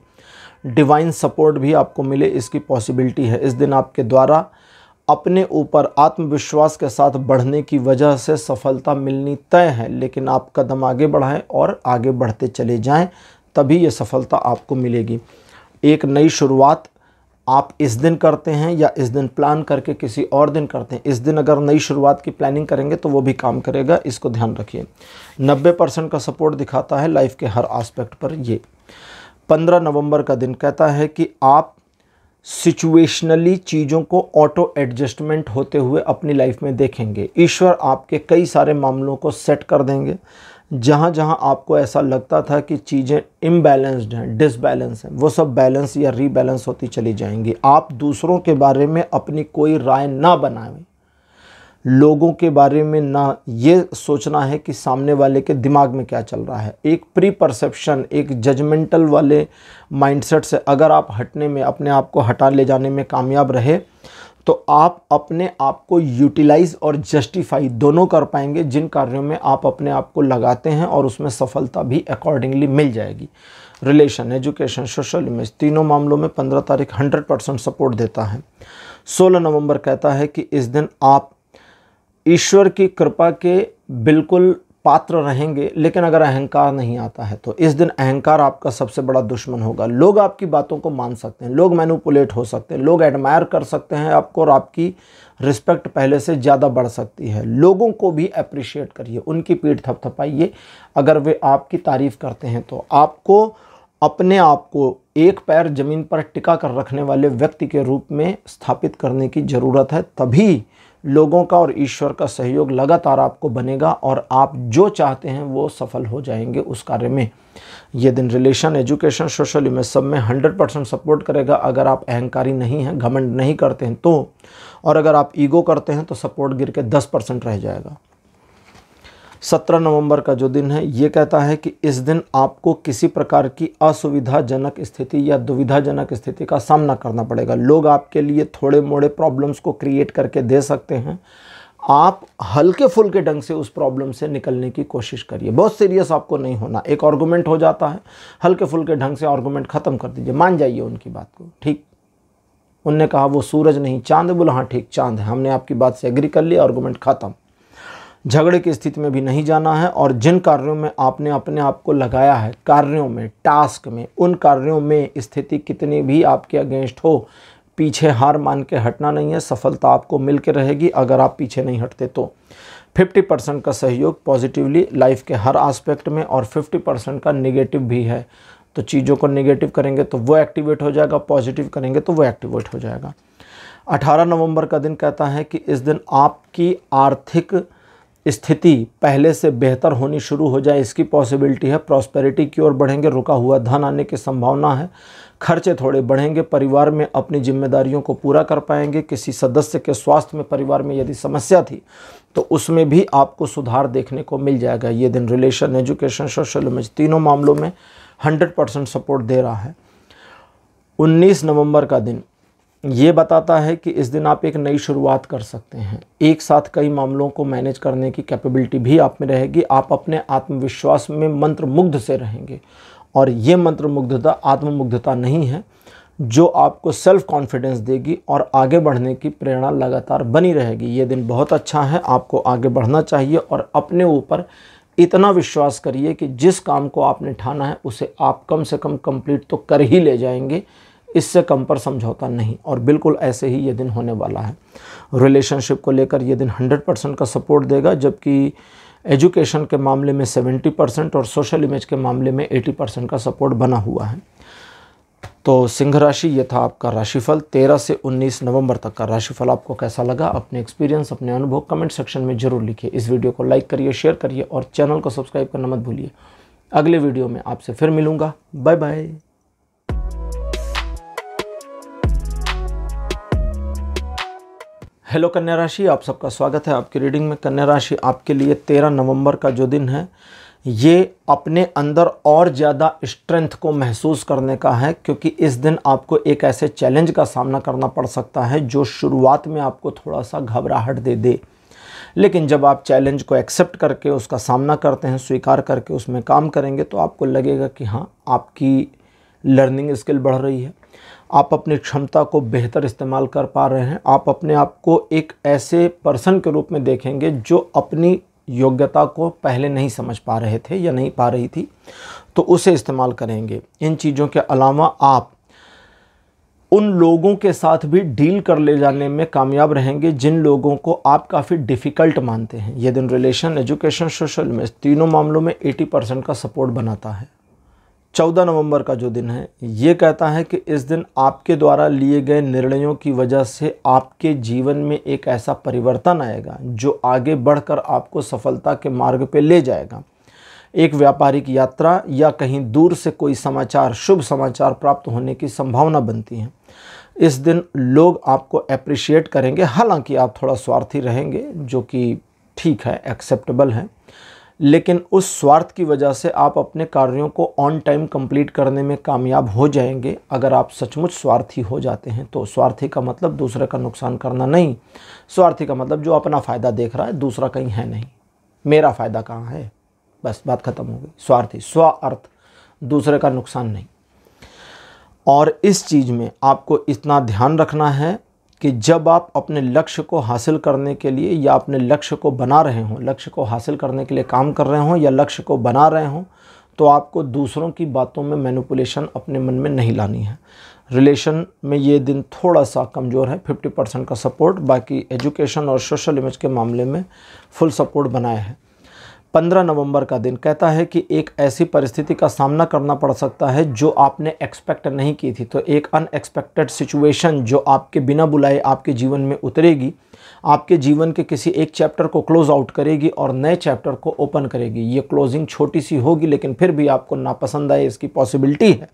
डिवाइन सपोर्ट भी आपको मिले इसकी पॉसिबिलिटी है इस दिन आपके द्वारा अपने ऊपर आत्मविश्वास के साथ बढ़ने की वजह से सफलता मिलनी तय है लेकिन आप कदम आगे बढ़ाएं और आगे बढ़ते चले जाएं तभी ये सफलता आपको मिलेगी एक नई शुरुआत आप इस दिन करते हैं या इस दिन प्लान करके किसी और दिन करते हैं इस दिन अगर नई शुरुआत की प्लानिंग करेंगे तो वो भी काम करेगा इसको ध्यान रखिए 90 परसेंट का सपोर्ट दिखाता है लाइफ के हर आस्पेक्ट पर ये 15 नवंबर का दिन कहता है कि आप सिचुएशनली चीज़ों को ऑटो एडजस्टमेंट होते हुए अपनी लाइफ में देखेंगे ईश्वर आपके कई सारे मामलों को सेट कर देंगे जहाँ जहाँ आपको ऐसा लगता था कि चीज़ें इम्बैलेंस्ड हैं डिसबैलेंस हैं वो सब बैलेंस या रीबैलेंस होती चली जाएंगी आप दूसरों के बारे में अपनी कोई राय ना बनाएं लोगों के बारे में ना ये सोचना है कि सामने वाले के दिमाग में क्या चल रहा है एक प्री परसेप्शन एक जजमेंटल वाले माइंडसेट से अगर आप हटने में अपने आप को हटा ले जाने में कामयाब रहे तो आप अपने आप को यूटिलाइज और जस्टिफाई दोनों कर पाएंगे जिन कार्यों में आप अपने आप को लगाते हैं और उसमें सफलता भी अकॉर्डिंगली मिल जाएगी रिलेशन एजुकेशन सोशल इमेज तीनों मामलों में पंद्रह तारीख हंड्रेड परसेंट सपोर्ट देता है सोलह नवंबर कहता है कि इस दिन आप ईश्वर की कृपा के बिल्कुल पात्र रहेंगे लेकिन अगर अहंकार नहीं आता है तो इस दिन अहंकार आपका सबसे बड़ा दुश्मन होगा लोग आपकी बातों को मान सकते हैं लोग मैनुपुलेट हो सकते हैं लोग एडमायर कर सकते हैं आपको और आपकी रिस्पेक्ट पहले से ज़्यादा बढ़ सकती है लोगों को भी अप्रिशिएट करिए उनकी पीठ थपथपाइए अगर वे आपकी तारीफ़ करते हैं तो आपको अपने आप को एक पैर ज़मीन पर टिका कर रखने वाले व्यक्ति के रूप में स्थापित करने की ज़रूरत है तभी लोगों का और ईश्वर का सहयोग लगातार आपको बनेगा और आप जो चाहते हैं वो सफल हो जाएंगे उस कार्य में ये दिन रिलेशन एजुकेशन सोशल में सब में हंड्रेड परसेंट सपोर्ट करेगा अगर आप अहंकारी नहीं हैं घमंड नहीं करते हैं तो और अगर आप ईगो करते हैं तो सपोर्ट गिर के दस परसेंट रह जाएगा सत्रह नवंबर का जो दिन है ये कहता है कि इस दिन आपको किसी प्रकार की असुविधाजनक स्थिति या दुविधाजनक स्थिति का सामना करना पड़ेगा लोग आपके लिए थोड़े मोड़े प्रॉब्लम्स को क्रिएट करके दे सकते हैं आप हल्के फुल्के ढंग से उस प्रॉब्लम से निकलने की कोशिश करिए बहुत सीरियस आपको नहीं होना एक आर्गूमेंट हो जाता है हल्के फुल्के ढंग से आर्गूमेंट ख़त्म कर दीजिए मान जाइए उनकी बात को ठीक उनने कहा वो सूरज नहीं चांद बोला हाँ ठीक चांद है हमने आपकी बात से एग्री कर लिया आर्गूमेंट ख़त्म झगड़े की स्थिति में भी नहीं जाना है और जिन कार्यों में आपने अपने आप को लगाया है कार्यों में टास्क में उन कार्यों में स्थिति कितनी भी आपके अगेंस्ट हो पीछे हार मान के हटना नहीं है सफलता आपको मिल के रहेगी अगर आप पीछे नहीं हटते तो 50 परसेंट का सहयोग पॉजिटिवली लाइफ के हर आस्पेक्ट में और 50 परसेंट का निगेटिव भी है तो चीज़ों को निगेटिव करेंगे तो वो एक्टिवेट हो जाएगा पॉजिटिव करेंगे तो वो एक्टिवेट हो जाएगा 18 नवंबर का दिन कहता है कि इस दिन आपकी आर्थिक स्थिति पहले से बेहतर होनी शुरू हो जाए इसकी पॉसिबिलिटी है प्रॉस्पेरिटी की ओर बढ़ेंगे रुका हुआ धन आने की संभावना है खर्चे थोड़े बढ़ेंगे परिवार में अपनी जिम्मेदारियों को पूरा कर पाएंगे किसी सदस्य के स्वास्थ्य में परिवार में यदि समस्या थी तो उसमें भी आपको सुधार देखने को मिल जाएगा ये दिन रिलेशन एजुकेशन सोशल इमेज तीनों मामलों में हंड्रेड परसेंट सपोर्ट दे रहा है उन्नीस नवम्बर का दिन ये बताता है कि इस दिन आप एक नई शुरुआत कर सकते हैं एक साथ कई मामलों को मैनेज करने की कैपेबिलिटी भी आप में रहेगी आप अपने आत्मविश्वास में मंत्रमुग्ध से रहेंगे और ये मंत्रमुग्धता आत्ममुग्धता नहीं है जो आपको सेल्फ कॉन्फिडेंस देगी और आगे बढ़ने की प्रेरणा लगातार बनी रहेगी ये दिन बहुत अच्छा है आपको आगे बढ़ना चाहिए और अपने ऊपर इतना विश्वास करिए कि जिस काम को आपने ठाना है उसे आप कम से कम कंप्लीट तो कर ही ले जाएंगे इससे कम पर समझौता नहीं और बिल्कुल ऐसे ही ये दिन होने वाला है रिलेशनशिप को लेकर ये दिन 100 परसेंट का सपोर्ट देगा जबकि एजुकेशन के मामले में 70 परसेंट और सोशल इमेज के मामले में 80 परसेंट का सपोर्ट बना हुआ है तो सिंह राशि ये था आपका राशिफल 13 से 19 नवंबर तक का राशिफल आपको कैसा लगा अपने एक्सपीरियंस अपने अनुभव कमेंट सेक्शन में जरूर लिखिए इस वीडियो को लाइक करिए शेयर करिए और चैनल को सब्सक्राइब करना मत भूलिए अगले वीडियो में आपसे फिर मिलूँगा बाय बाय हेलो कन्या राशि आप सबका स्वागत है आपकी रीडिंग में कन्या राशि आपके लिए तेरह नवंबर का जो दिन है ये अपने अंदर और ज़्यादा स्ट्रेंथ को महसूस करने का है क्योंकि इस दिन आपको एक ऐसे चैलेंज का सामना करना पड़ सकता है जो शुरुआत में आपको थोड़ा सा घबराहट दे दे लेकिन जब आप चैलेंज को एक्सेप्ट करके उसका सामना करते हैं स्वीकार करके उसमें काम करेंगे तो आपको लगेगा कि हाँ आपकी लर्निंग स्किल बढ़ रही है आप अपनी क्षमता को बेहतर इस्तेमाल कर पा रहे हैं आप अपने आप को एक ऐसे पर्सन के रूप में देखेंगे जो अपनी योग्यता को पहले नहीं समझ पा रहे थे या नहीं पा रही थी तो उसे इस्तेमाल करेंगे इन चीज़ों के अलावा आप उन लोगों के साथ भी डील कर ले जाने में कामयाब रहेंगे जिन लोगों को आप काफ़ी डिफ़िकल्ट मानते हैं ये दिन रिलेशन एजुकेशन सोशल में तीनों मामलों में 80 परसेंट का सपोर्ट बनाता है चौदह नवंबर का जो दिन है ये कहता है कि इस दिन आपके द्वारा लिए गए निर्णयों की वजह से आपके जीवन में एक ऐसा परिवर्तन आएगा जो आगे बढ़कर आपको सफलता के मार्ग पर ले जाएगा एक व्यापारिक यात्रा या कहीं दूर से कोई समाचार शुभ समाचार प्राप्त होने की संभावना बनती है इस दिन लोग आपको अप्रिशिएट करेंगे हालांकि आप थोड़ा स्वार्थी रहेंगे जो कि ठीक है एक्सेप्टेबल है लेकिन उस स्वार्थ की वजह से आप अपने कार्यों को ऑन टाइम कंप्लीट करने में कामयाब हो जाएंगे अगर आप सचमुच स्वार्थी हो जाते हैं तो स्वार्थी का मतलब दूसरे का नुकसान करना नहीं स्वार्थी का मतलब जो अपना फ़ायदा देख रहा है दूसरा कहीं है नहीं मेरा फ़ायदा कहाँ है बस बात खत्म हो गई स्वार्थी स्वार्थ दूसरे का नुकसान नहीं और इस चीज़ में आपको इतना ध्यान रखना है कि जब आप अपने लक्ष्य को हासिल करने के लिए या अपने लक्ष्य को बना रहे हों लक्ष्य को हासिल करने के लिए काम कर रहे हों या लक्ष्य को बना रहे हों तो आपको दूसरों की बातों में मैनुपुलेशन अपने मन में नहीं लानी है रिलेशन में ये दिन थोड़ा सा कमज़ोर है 50 परसेंट का सपोर्ट बाकी एजुकेशन और सोशल इमेज के मामले में फुल सपोर्ट बनाया है पंद्रह नवंबर का दिन कहता है कि एक ऐसी परिस्थिति का सामना करना पड़ सकता है जो आपने एक्सपेक्ट नहीं की थी तो एक अनएक्सपेक्टेड सिचुएशन जो आपके बिना बुलाए आपके जीवन में उतरेगी आपके जीवन के किसी एक चैप्टर को क्लोज आउट करेगी और नए चैप्टर को ओपन करेगी ये क्लोजिंग छोटी सी होगी लेकिन फिर भी आपको नापसंद आए इसकी पॉसिबिलिटी है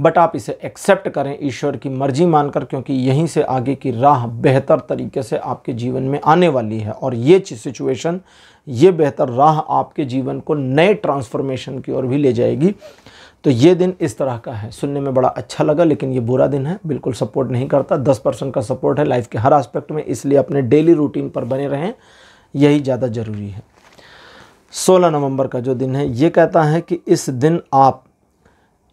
बट आप इसे एक्सेप्ट करें ईश्वर की मर्जी मानकर क्योंकि यहीं से आगे की राह बेहतर तरीके से आपके जीवन में आने वाली है और ये सिचुएशन ये बेहतर राह आपके जीवन को नए ट्रांसफॉर्मेशन की ओर भी ले जाएगी तो ये दिन इस तरह का है सुनने में बड़ा अच्छा लगा लेकिन ये बुरा दिन है बिल्कुल सपोर्ट नहीं करता दस परसेंट का सपोर्ट है लाइफ के हर एस्पेक्ट में इसलिए अपने डेली रूटीन पर बने रहें यही ज़्यादा ज़रूरी है 16 नवंबर का जो दिन है ये कहता है कि इस दिन आप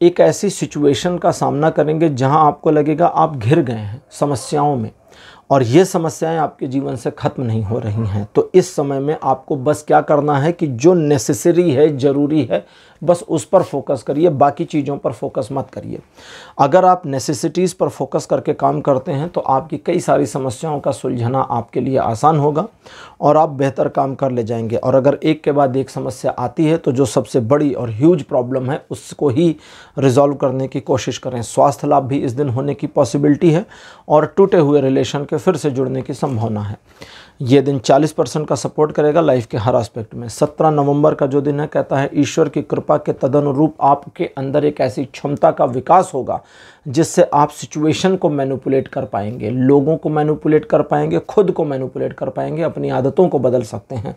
एक ऐसी सिचुएशन का सामना करेंगे जहाँ आपको लगेगा आप घिर गए हैं समस्याओं में और ये समस्याएं आपके जीवन से ख़त्म नहीं हो रही हैं तो इस समय में आपको बस क्या करना है कि जो नेसेसरी है ज़रूरी है बस उस पर फोकस करिए बाकी चीज़ों पर फोकस मत करिए अगर आप नेसेसिटीज़ पर फोकस करके काम करते हैं तो आपकी कई सारी समस्याओं का सुलझना आपके लिए आसान होगा और आप बेहतर काम कर ले जाएंगे और अगर एक के बाद एक समस्या आती है तो जो सबसे बड़ी और ह्यूज प्रॉब्लम है उसको ही रिजॉल्व करने की कोशिश करें स्वास्थ्य लाभ भी इस दिन होने की पॉसिबिलिटी है और टूटे हुए रिलेशन के फिर से जुड़ने की संभावना है ये दिन 40 परसेंट का सपोर्ट करेगा लाइफ के हर एस्पेक्ट में 17 नवंबर का जो दिन है कहता है ईश्वर की कृपा के तदनुरूप आपके अंदर एक ऐसी क्षमता का विकास होगा जिससे आप सिचुएशन को मैनुपुलेट कर पाएंगे लोगों को मैनुपुलेट कर पाएंगे खुद को मैनुपुलेट कर पाएंगे अपनी आदतों को बदल सकते हैं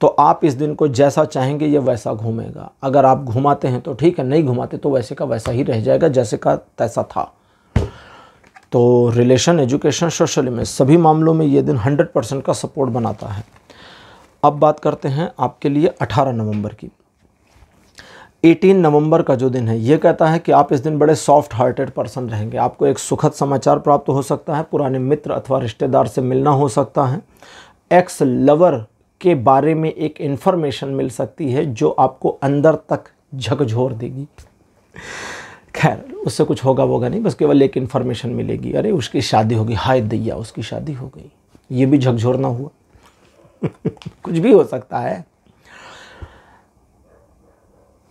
तो आप इस दिन को जैसा चाहेंगे ये वैसा घूमेगा अगर आप घुमाते हैं तो ठीक है नहीं घुमाते तो वैसे का वैसा ही रह जाएगा जैसे का तैसा था तो रिलेशन एजुकेशन सोशल में सभी मामलों में ये दिन 100 परसेंट का सपोर्ट बनाता है अब बात करते हैं आपके लिए 18 नवंबर की 18 नवंबर का जो दिन है ये कहता है कि आप इस दिन बड़े सॉफ्ट हार्टेड पर्सन रहेंगे आपको एक सुखद समाचार प्राप्त हो सकता है पुराने मित्र अथवा रिश्तेदार से मिलना हो सकता है एक्स लवर के बारे में एक इन्फॉर्मेशन मिल सकती है जो आपको अंदर तक झकझोर देगी खैर उससे कुछ होगा वोगा नहीं बस केवल एक इन्फॉर्मेशन मिलेगी अरे उसकी शादी होगी हाय दैया उसकी शादी हो गई ये भी झकझोर ना हुआ कुछ भी हो सकता है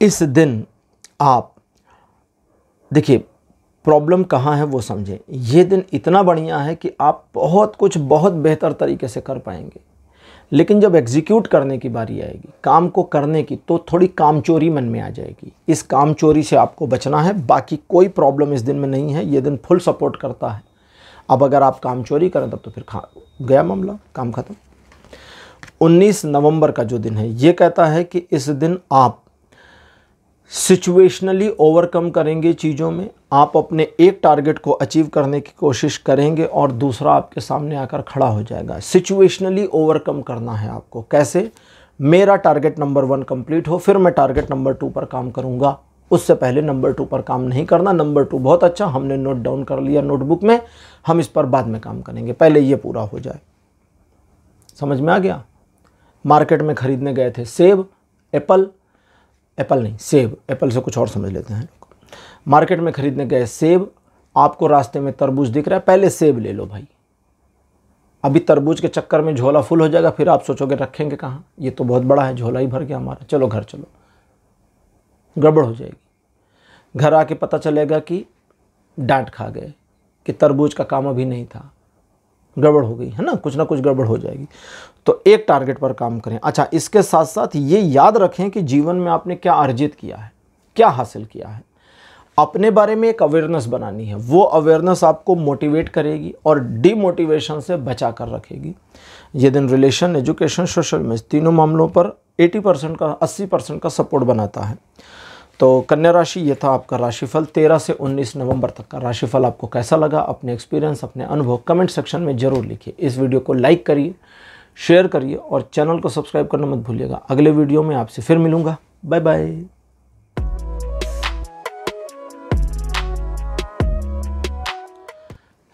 इस दिन आप देखिए प्रॉब्लम कहाँ है वो समझें ये दिन इतना बढ़िया है कि आप बहुत कुछ बहुत बेहतर तरीके से कर पाएंगे लेकिन जब एग्जीक्यूट करने की बारी आएगी काम को करने की तो थोड़ी कामचोरी मन में आ जाएगी इस काम चोरी से आपको बचना है बाकी कोई प्रॉब्लम इस दिन में नहीं है ये दिन फुल सपोर्ट करता है अब अगर आप काम चोरी करें तब तो फिर खा गया मामला काम खत्म 19 नवंबर का जो दिन है ये कहता है कि इस दिन आप सिचुएशनली ओवरकम करेंगे चीज़ों में आप अपने एक टारगेट को अचीव करने की कोशिश करेंगे और दूसरा आपके सामने आकर खड़ा हो जाएगा सिचुएशनली ओवरकम करना है आपको कैसे मेरा टारगेट नंबर वन कंप्लीट हो फिर मैं टारगेट नंबर टू पर काम करूंगा उससे पहले नंबर टू पर काम नहीं करना नंबर टू बहुत अच्छा हमने नोट डाउन कर लिया नोटबुक में हम इस पर बाद में काम करेंगे पहले ये पूरा हो जाए समझ में आ गया मार्केट में ख़रीदने गए थे सेब एप्पल एप्पल नहीं सेब एप्पल से कुछ और समझ लेते हैं मार्केट में ख़रीदने गए सेब आपको रास्ते में तरबूज दिख रहा है पहले सेब ले लो भाई अभी तरबूज के चक्कर में झोला फुल हो जाएगा फिर आप सोचोगे रखेंगे कहाँ ये तो बहुत बड़ा है झोला ही भर गया हमारा चलो घर चलो गड़बड़ हो जाएगी घर आके पता चलेगा कि डांट खा गए कि तरबूज का काम अभी नहीं था गड़बड़ हो गई है ना कुछ ना कुछ गड़बड़ हो जाएगी तो एक टारगेट पर काम करें अच्छा इसके साथ साथ ये याद रखें कि जीवन में आपने क्या अर्जित किया है क्या हासिल किया है अपने बारे में एक अवेयरनेस बनानी है वो अवेयरनेस आपको मोटिवेट करेगी और डीमोटिवेशन से बचा कर रखेगी ये दिन रिलेशन एजुकेशन सोशल में तीनों मामलों पर 80 परसेंट का 80 परसेंट का सपोर्ट बनाता है तो कन्या राशि ये था आपका राशिफल 13 से 19 नवंबर तक का राशिफल आपको कैसा लगा अपने एक्सपीरियंस अपने अनुभव कमेंट सेक्शन में ज़रूर लिखिए इस वीडियो को लाइक करिए शेयर करिए और चैनल को सब्सक्राइब करना मत भूलिएगा अगले वीडियो में आपसे फिर मिलूँगा बाय बाय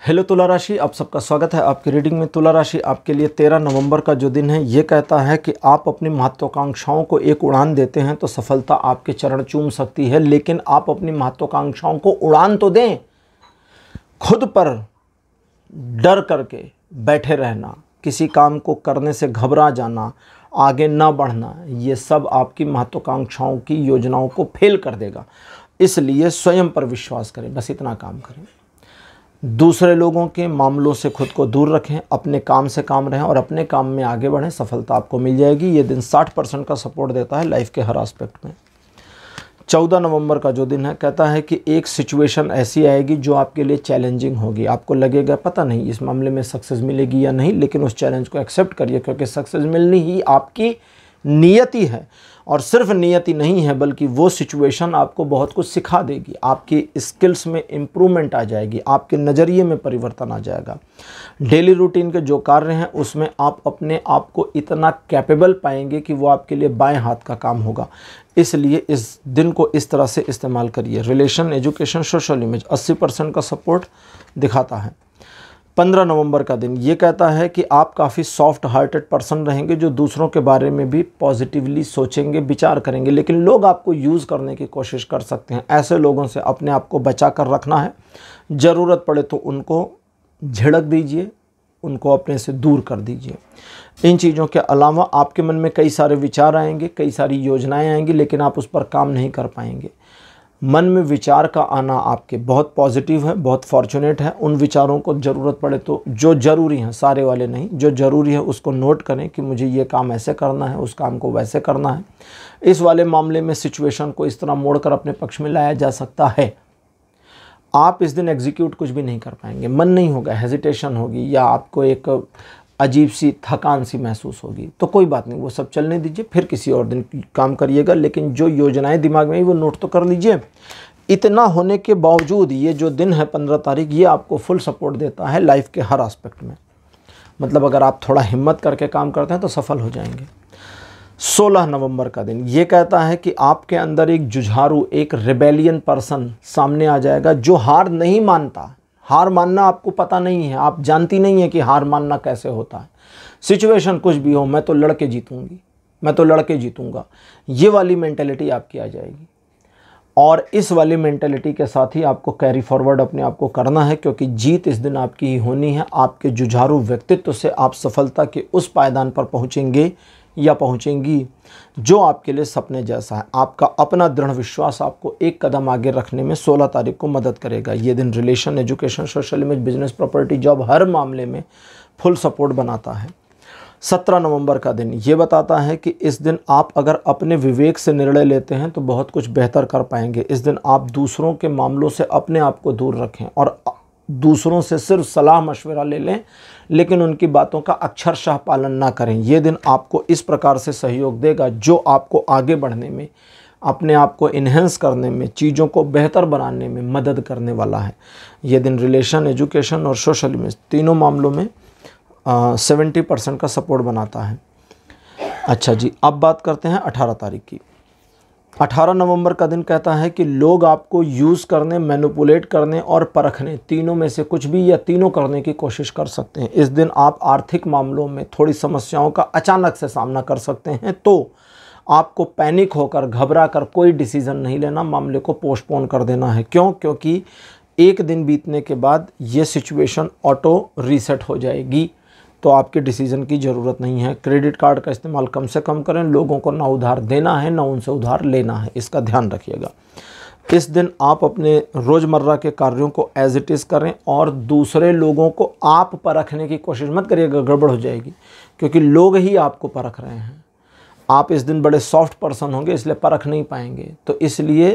हेलो तुला राशि आप सबका स्वागत है आपकी रीडिंग में तुला राशि आपके लिए तेरह नवंबर का जो दिन है ये कहता है कि आप अपनी महत्वाकांक्षाओं को एक उड़ान देते हैं तो सफलता आपके चरण चूम सकती है लेकिन आप अपनी महत्वाकांक्षाओं को उड़ान तो दें खुद पर डर करके बैठे रहना किसी काम को करने से घबरा जाना आगे ना बढ़ना ये सब आपकी महत्वाकांक्षाओं की योजनाओं को फेल कर देगा इसलिए स्वयं पर विश्वास करें बस इतना काम करें दूसरे लोगों के मामलों से खुद को दूर रखें अपने काम से काम रहें और अपने काम में आगे बढ़ें सफलता आपको मिल जाएगी ये दिन 60 परसेंट का सपोर्ट देता है लाइफ के हर एस्पेक्ट में 14 नवंबर का जो दिन है कहता है कि एक सिचुएशन ऐसी आएगी जो आपके लिए चैलेंजिंग होगी आपको लगेगा पता नहीं इस मामले में सक्सेस मिलेगी या नहीं लेकिन उस चैलेंज को एक्सेप्ट करिए क्योंकि सक्सेस मिलनी ही आपकी नियति है और सिर्फ नियति नहीं है बल्कि वो सिचुएशन आपको बहुत कुछ सिखा देगी आपकी स्किल्स में इम्प्रूवमेंट आ जाएगी आपके नज़रिए में परिवर्तन आ जाएगा डेली रूटीन के जो कार्य हैं उसमें आप अपने आप को इतना कैपेबल पाएंगे कि वो आपके लिए बाएं हाथ का काम होगा इसलिए इस दिन को इस तरह से इस्तेमाल करिए रिलेशन एजुकेशन सोशल इमेज अस्सी परसेंट का सपोर्ट दिखाता है पंद्रह नवंबर का दिन ये कहता है कि आप काफ़ी सॉफ्ट हार्टेड पर्सन रहेंगे जो दूसरों के बारे में भी पॉजिटिवली सोचेंगे विचार करेंगे लेकिन लोग आपको यूज़ करने की कोशिश कर सकते हैं ऐसे लोगों से अपने आप को बचा कर रखना है ज़रूरत पड़े तो उनको झिड़क दीजिए उनको अपने से दूर कर दीजिए इन चीज़ों के अलावा आपके मन में कई सारे विचार आएंगे कई सारी योजनाएं आएंगी लेकिन आप उस पर काम नहीं कर पाएंगे मन में विचार का आना आपके बहुत पॉजिटिव है बहुत फॉर्चुनेट है उन विचारों को ज़रूरत पड़े तो जो ज़रूरी हैं सारे वाले नहीं जो ज़रूरी है उसको नोट करें कि मुझे ये काम ऐसे करना है उस काम को वैसे करना है इस वाले मामले में सिचुएशन को इस तरह मोड़कर अपने पक्ष में लाया जा सकता है आप इस दिन एग्जीक्यूट कुछ भी नहीं कर पाएंगे मन नहीं होगा हेजिटेशन होगी या आपको एक अजीब सी थकान सी महसूस होगी तो कोई बात नहीं वो सब चलने दीजिए फिर किसी और दिन काम करिएगा लेकिन जो योजनाएं दिमाग में वो नोट तो कर लीजिए इतना होने के बावजूद ये जो दिन है पंद्रह तारीख ये आपको फुल सपोर्ट देता है लाइफ के हर आस्पेक्ट में मतलब अगर आप थोड़ा हिम्मत करके काम करते हैं तो सफल हो जाएंगे 16 नवंबर का दिन ये कहता है कि आपके अंदर एक जुझारू एक रिबेलियन पर्सन सामने आ जाएगा जो हार नहीं मानता हार मानना आपको पता नहीं है आप जानती नहीं है कि हार मानना कैसे होता है सिचुएशन कुछ भी हो मैं तो लड़के जीतूंगी मैं तो लड़के जीतूंगा ये वाली मैंटेलिटी आपकी आ जाएगी और इस वाली मैंटेलिटी के साथ ही आपको कैरी फॉरवर्ड अपने आप को करना है क्योंकि जीत इस दिन आपकी ही होनी है आपके जुझारू व्यक्तित्व से आप सफलता के उस पायदान पर पहुँचेंगे या पहुँचेंगी जो आपके लिए सपने जैसा है आपका अपना दृढ़ विश्वास आपको एक कदम आगे रखने में 16 तारीख को मदद करेगा ये दिन relation education social image business property job हर मामले में फुल सपोर्ट बनाता है सत्रह नवंबर का दिन ये बताता है कि इस दिन आप अगर अपने विवेक से निर्णय लेते हैं तो बहुत कुछ बेहतर कर पाएंगे इस दिन आप दूसरों के मामलों से अपने आप को दूर रखें और दूसरों से सिर्फ सलाह मशवरा ले लें लेकिन उनकी बातों का अक्षरशाह पालन ना करें ये दिन आपको इस प्रकार से सहयोग देगा जो आपको आगे बढ़ने में अपने आप को इन्हेंस करने में चीज़ों को बेहतर बनाने में मदद करने वाला है ये दिन रिलेशन एजुकेशन और सोशल में तीनों मामलों में सेवेंटी परसेंट का सपोर्ट बनाता है अच्छा जी अब बात करते हैं अठारह तारीख की 18 नवंबर का दिन कहता है कि लोग आपको यूज़ करने मैनुपुलेट करने और परखने तीनों में से कुछ भी या तीनों करने की कोशिश कर सकते हैं इस दिन आप आर्थिक मामलों में थोड़ी समस्याओं का अचानक से सामना कर सकते हैं तो आपको पैनिक होकर घबरा कर कोई डिसीज़न नहीं लेना मामले को पोस्टपोन कर देना है क्यों क्योंकि एक दिन बीतने के बाद ये सिचुएशन ऑटो रीसेट हो जाएगी तो आपके डिसीज़न की ज़रूरत नहीं है क्रेडिट कार्ड का इस्तेमाल कम से कम करें लोगों को ना उधार देना है ना उनसे उधार लेना है इसका ध्यान रखिएगा इस दिन आप अपने रोज़मर्रा के कार्यों को एज इट इज़ करें और दूसरे लोगों को आप परखने की कोशिश मत करिएगा गड़बड़ हो जाएगी क्योंकि लोग ही आपको परख रहे हैं आप इस दिन बड़े सॉफ्ट पर्सन होंगे इसलिए परख नहीं पाएंगे तो इसलिए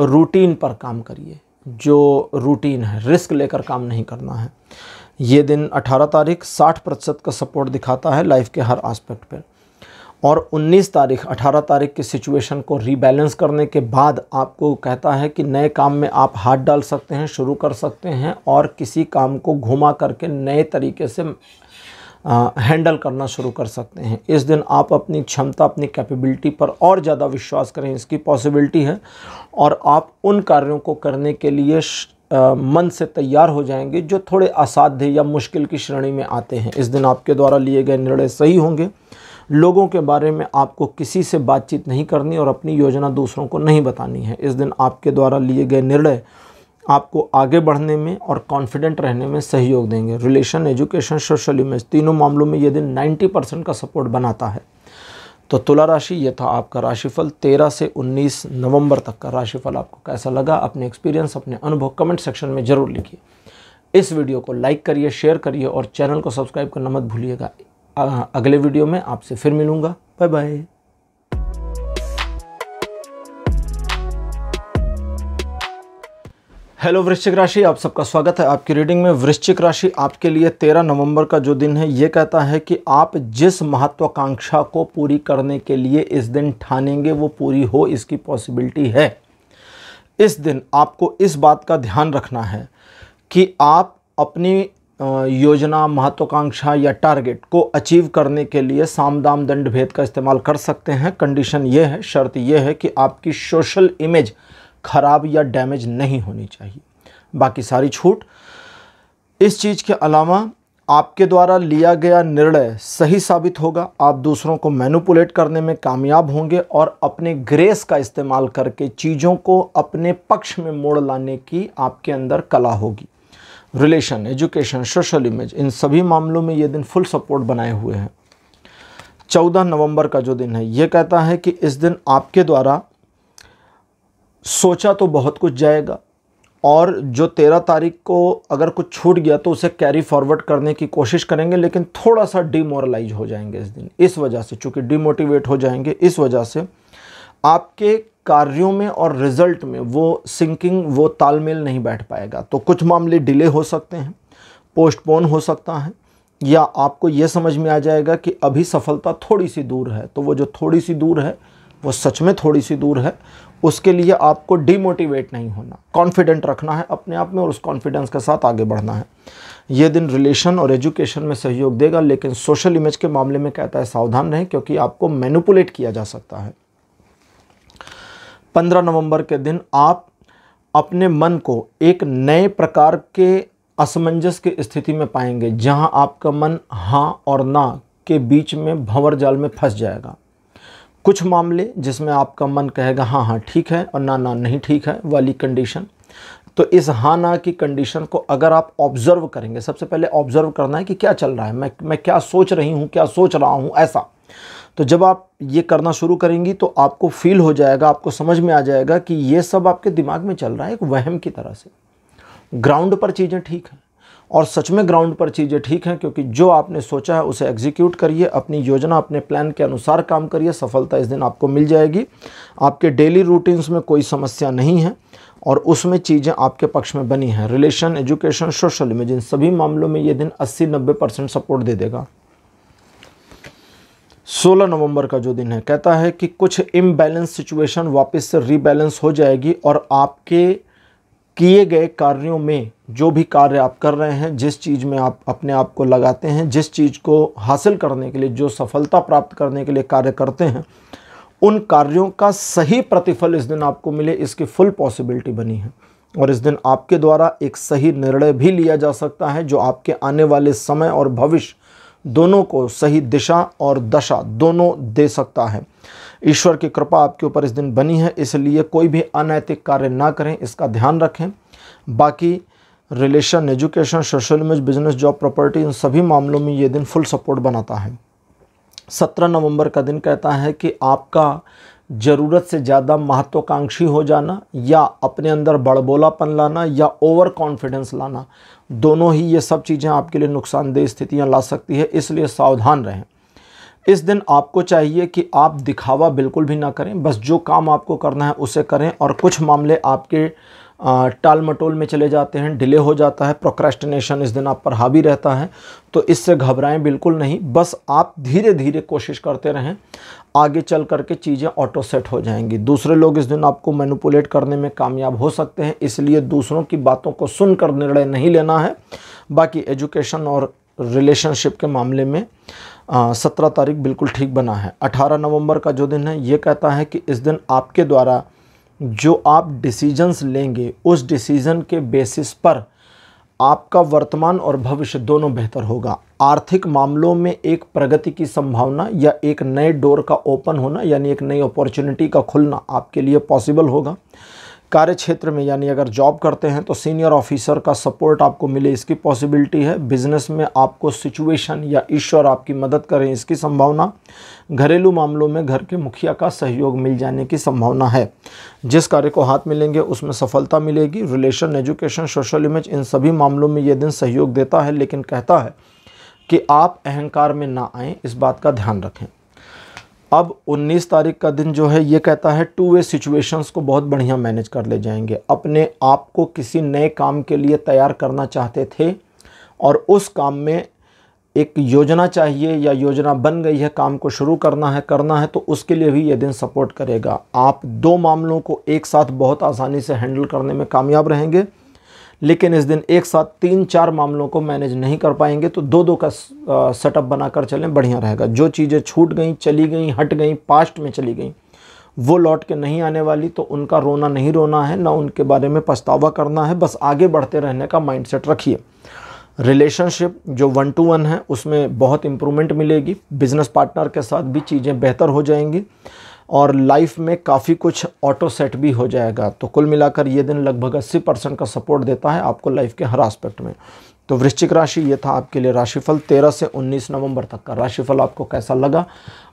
रूटीन पर काम करिए जो रूटीन है रिस्क लेकर काम नहीं करना है ये दिन 18 तारीख 60 प्रतिशत का सपोर्ट दिखाता है लाइफ के हर आस्पेक्ट पर और 19 तारीख 18 तारीख की सिचुएशन को रीबैलेंस करने के बाद आपको कहता है कि नए काम में आप हाथ डाल सकते हैं शुरू कर सकते हैं और किसी काम को घुमा करके नए तरीके से हैंडल करना शुरू कर सकते हैं इस दिन आप अपनी क्षमता अपनी कैपेबिलिटी पर और ज़्यादा विश्वास करें इसकी पॉसिबिलिटी है और आप उन कार्यों को करने के लिए मन से तैयार हो जाएंगे जो थोड़े असाध्य या मुश्किल की श्रेणी में आते हैं इस दिन आपके द्वारा लिए गए निर्णय सही होंगे लोगों के बारे में आपको किसी से बातचीत नहीं करनी और अपनी योजना दूसरों को नहीं बतानी है इस दिन आपके द्वारा लिए गए निर्णय आपको आगे बढ़ने में और कॉन्फिडेंट रहने में सहयोग देंगे रिलेशन एजुकेशन सोशल इमेज तीनों मामलों में ये दिन 90 परसेंट का सपोर्ट बनाता है तो तुला राशि ये था आपका राशिफल 13 से 19 नवंबर तक का राशिफल आपको कैसा लगा अपने एक्सपीरियंस अपने अनुभव कमेंट सेक्शन में ज़रूर लिखिए इस वीडियो को लाइक करिए शेयर करिए और चैनल को सब्सक्राइब करना मत भूलिएगा अगले वीडियो में आपसे फिर मिलूँगा बाय बाय हेलो वृश्चिक राशि आप सबका स्वागत है आपकी रीडिंग में वृश्चिक राशि आपके लिए तेरह नवंबर का जो दिन है ये कहता है कि आप जिस महत्वाकांक्षा को पूरी करने के लिए इस दिन ठानेंगे वो पूरी हो इसकी पॉसिबिलिटी है इस दिन आपको इस बात का ध्यान रखना है कि आप अपनी योजना महत्वाकांक्षा या टारगेट को अचीव करने के लिए साम दाम दंड भेद का इस्तेमाल कर सकते हैं कंडीशन ये है शर्त ये है कि आपकी सोशल इमेज ख़राब या डैमेज नहीं होनी चाहिए बाकी सारी छूट इस चीज़ के अलावा आपके द्वारा लिया गया निर्णय सही साबित होगा आप दूसरों को मैनुपुलेट करने में कामयाब होंगे और अपने ग्रेस का इस्तेमाल करके चीज़ों को अपने पक्ष में मोड़ लाने की आपके अंदर कला होगी रिलेशन एजुकेशन सोशल इमेज इन सभी मामलों में ये दिन फुल सपोर्ट बनाए हुए हैं चौदह नवंबर का जो दिन है ये कहता है कि इस दिन आपके द्वारा सोचा तो बहुत कुछ जाएगा और जो तेरह तारीख को अगर कुछ छूट गया तो उसे कैरी फॉरवर्ड करने की कोशिश करेंगे लेकिन थोड़ा सा डीमोरलाइज हो जाएंगे इस दिन इस वजह से चूँकि डीमोटिवेट हो जाएंगे इस वजह से आपके कार्यों में और रिजल्ट में वो सिंकिंग वो तालमेल नहीं बैठ पाएगा तो कुछ मामले डिले हो सकते हैं पोस्टपोन हो सकता है या आपको ये समझ में आ जाएगा कि अभी सफलता थोड़ी सी दूर है तो वो जो थोड़ी सी दूर है वो सच में थोड़ी सी दूर है उसके लिए आपको डीमोटिवेट नहीं होना कॉन्फिडेंट रखना है अपने आप में और उस कॉन्फिडेंस के साथ आगे बढ़ना है ये दिन रिलेशन और एजुकेशन में सहयोग देगा लेकिन सोशल इमेज के मामले में कहता है सावधान रहें क्योंकि आपको मैनुपुलेट किया जा सकता है पंद्रह नवंबर के दिन आप अपने मन को एक नए प्रकार के असमंजस की स्थिति में पाएंगे जहां आपका मन हाँ और ना के बीच में भंवर जाल में फंस जाएगा कुछ मामले जिसमें आपका मन कहेगा हाँ हाँ ठीक है और ना ना नहीं ठीक है वाली कंडीशन तो इस हाँ ना की कंडीशन को अगर आप ऑब्ज़र्व करेंगे सबसे पहले ऑब्ज़र्व करना है कि क्या चल रहा है मैं मैं क्या सोच रही हूँ क्या सोच रहा हूँ ऐसा तो जब आप ये करना शुरू करेंगी तो आपको फील हो जाएगा आपको समझ में आ जाएगा कि ये सब आपके दिमाग में चल रहा है एक वहम की तरह से ग्राउंड पर चीज़ें ठीक हैं और सच में ग्राउंड पर चीज़ें ठीक हैं क्योंकि जो आपने सोचा है उसे एग्जीक्यूट करिए अपनी योजना अपने प्लान के अनुसार काम करिए सफलता इस दिन आपको मिल जाएगी आपके डेली रूटीन्स में कोई समस्या नहीं है और उसमें चीज़ें आपके पक्ष में बनी हैं रिलेशन एजुकेशन सोशल इमेज इन सभी मामलों में ये दिन 80-90 परसेंट सपोर्ट दे देगा 16 नवंबर का जो दिन है कहता है कि कुछ इम्बैलेंस सिचुएशन वापस से रीबैलेंस हो जाएगी और आपके किए गए कार्यों में जो भी कार्य आप कर रहे हैं जिस चीज़ में आप अपने आप को लगाते हैं जिस चीज़ को हासिल करने के लिए जो सफलता प्राप्त करने के लिए कार्य करते हैं उन कार्यों का सही प्रतिफल इस दिन आपको मिले इसकी फुल पॉसिबिलिटी बनी है और इस दिन आपके द्वारा एक सही निर्णय भी लिया जा सकता है जो आपके आने वाले समय और भविष्य दोनों को सही दिशा और दशा दोनों दे सकता है ईश्वर की कृपा आपके ऊपर इस दिन बनी है इसलिए कोई भी अनैतिक कार्य ना करें इसका ध्यान रखें बाकी relation education social image business job property इन सभी मामलों में ये दिन फुल सपोर्ट बनाता है सत्रह नवंबर का दिन कहता है कि आपका ज़रूरत से ज़्यादा महत्वाकांक्षी हो जाना या अपने अंदर बड़बोलापन लाना या ओवर कॉन्फिडेंस लाना दोनों ही ये सब चीज़ें आपके लिए नुकसानदेह स्थितियां ला सकती है इसलिए सावधान रहें इस दिन आपको चाहिए कि आप दिखावा बिल्कुल भी ना करें बस जो काम आपको करना है उसे करें और कुछ मामले आपके टाल मटोल में चले जाते हैं डिले हो जाता है प्रोक्रेस्टिनेशन इस दिन आप पर हावी रहता है तो इससे घबराएं बिल्कुल नहीं बस आप धीरे धीरे कोशिश करते रहें आगे चल करके चीज़ें ऑटो सेट हो जाएंगी दूसरे लोग इस दिन आपको मैनुपुलेट करने में कामयाब हो सकते हैं इसलिए दूसरों की बातों को सुनकर निर्णय नहीं लेना है बाकी एजुकेशन और रिलेशनशिप के मामले में सत्रह तारीख बिल्कुल ठीक बना है अठारह नवंबर का जो दिन है ये कहता है कि इस दिन आपके द्वारा जो आप डिसीजंस लेंगे उस डिसीज़न के बेसिस पर आपका वर्तमान और भविष्य दोनों बेहतर होगा आर्थिक मामलों में एक प्रगति की संभावना या एक नए डोर का ओपन होना यानी एक नई अपॉर्चुनिटी का खुलना आपके लिए पॉसिबल होगा कार्य क्षेत्र में यानी अगर जॉब करते हैं तो सीनियर ऑफिसर का सपोर्ट आपको मिले इसकी पॉसिबिलिटी है बिजनेस में आपको सिचुएशन या ईश्वर आपकी मदद करें इसकी संभावना घरेलू मामलों में घर के मुखिया का सहयोग मिल जाने की संभावना है जिस कार्य को हाथ मिलेंगे उसमें सफलता मिलेगी रिलेशन एजुकेशन सोशल इमेज इन सभी मामलों में ये दिन सहयोग देता है लेकिन कहता है कि आप अहंकार में ना आएँ इस बात का ध्यान रखें अब 19 तारीख का दिन जो है ये कहता है टू वे सिचुएशंस को बहुत बढ़िया मैनेज कर ले जाएंगे अपने आप को किसी नए काम के लिए तैयार करना चाहते थे और उस काम में एक योजना चाहिए या योजना बन गई है काम को शुरू करना है करना है तो उसके लिए भी ये दिन सपोर्ट करेगा आप दो मामलों को एक साथ बहुत आसानी से हैंडल करने में कामयाब रहेंगे लेकिन इस दिन एक साथ तीन चार मामलों को मैनेज नहीं कर पाएंगे तो दो दो का सेटअप बनाकर चलें बढ़िया रहेगा जो चीज़ें छूट गई चली गई हट गई पास्ट में चली गई वो लौट के नहीं आने वाली तो उनका रोना नहीं रोना है ना उनके बारे में पछतावा करना है बस आगे बढ़ते रहने का माइंडसेट रखिए रिलेशनशिप जो वन टू वन है उसमें बहुत इम्प्रूवमेंट मिलेगी बिजनेस पार्टनर के साथ भी चीज़ें बेहतर हो जाएंगी और लाइफ में काफ़ी कुछ ऑटो सेट भी हो जाएगा तो कुल मिलाकर ये दिन लगभग अस्सी परसेंट का सपोर्ट देता है आपको लाइफ के हर आस्पेक्ट में तो वृश्चिक राशि ये था आपके लिए राशिफल 13 से 19 नवंबर तक का राशिफल आपको कैसा लगा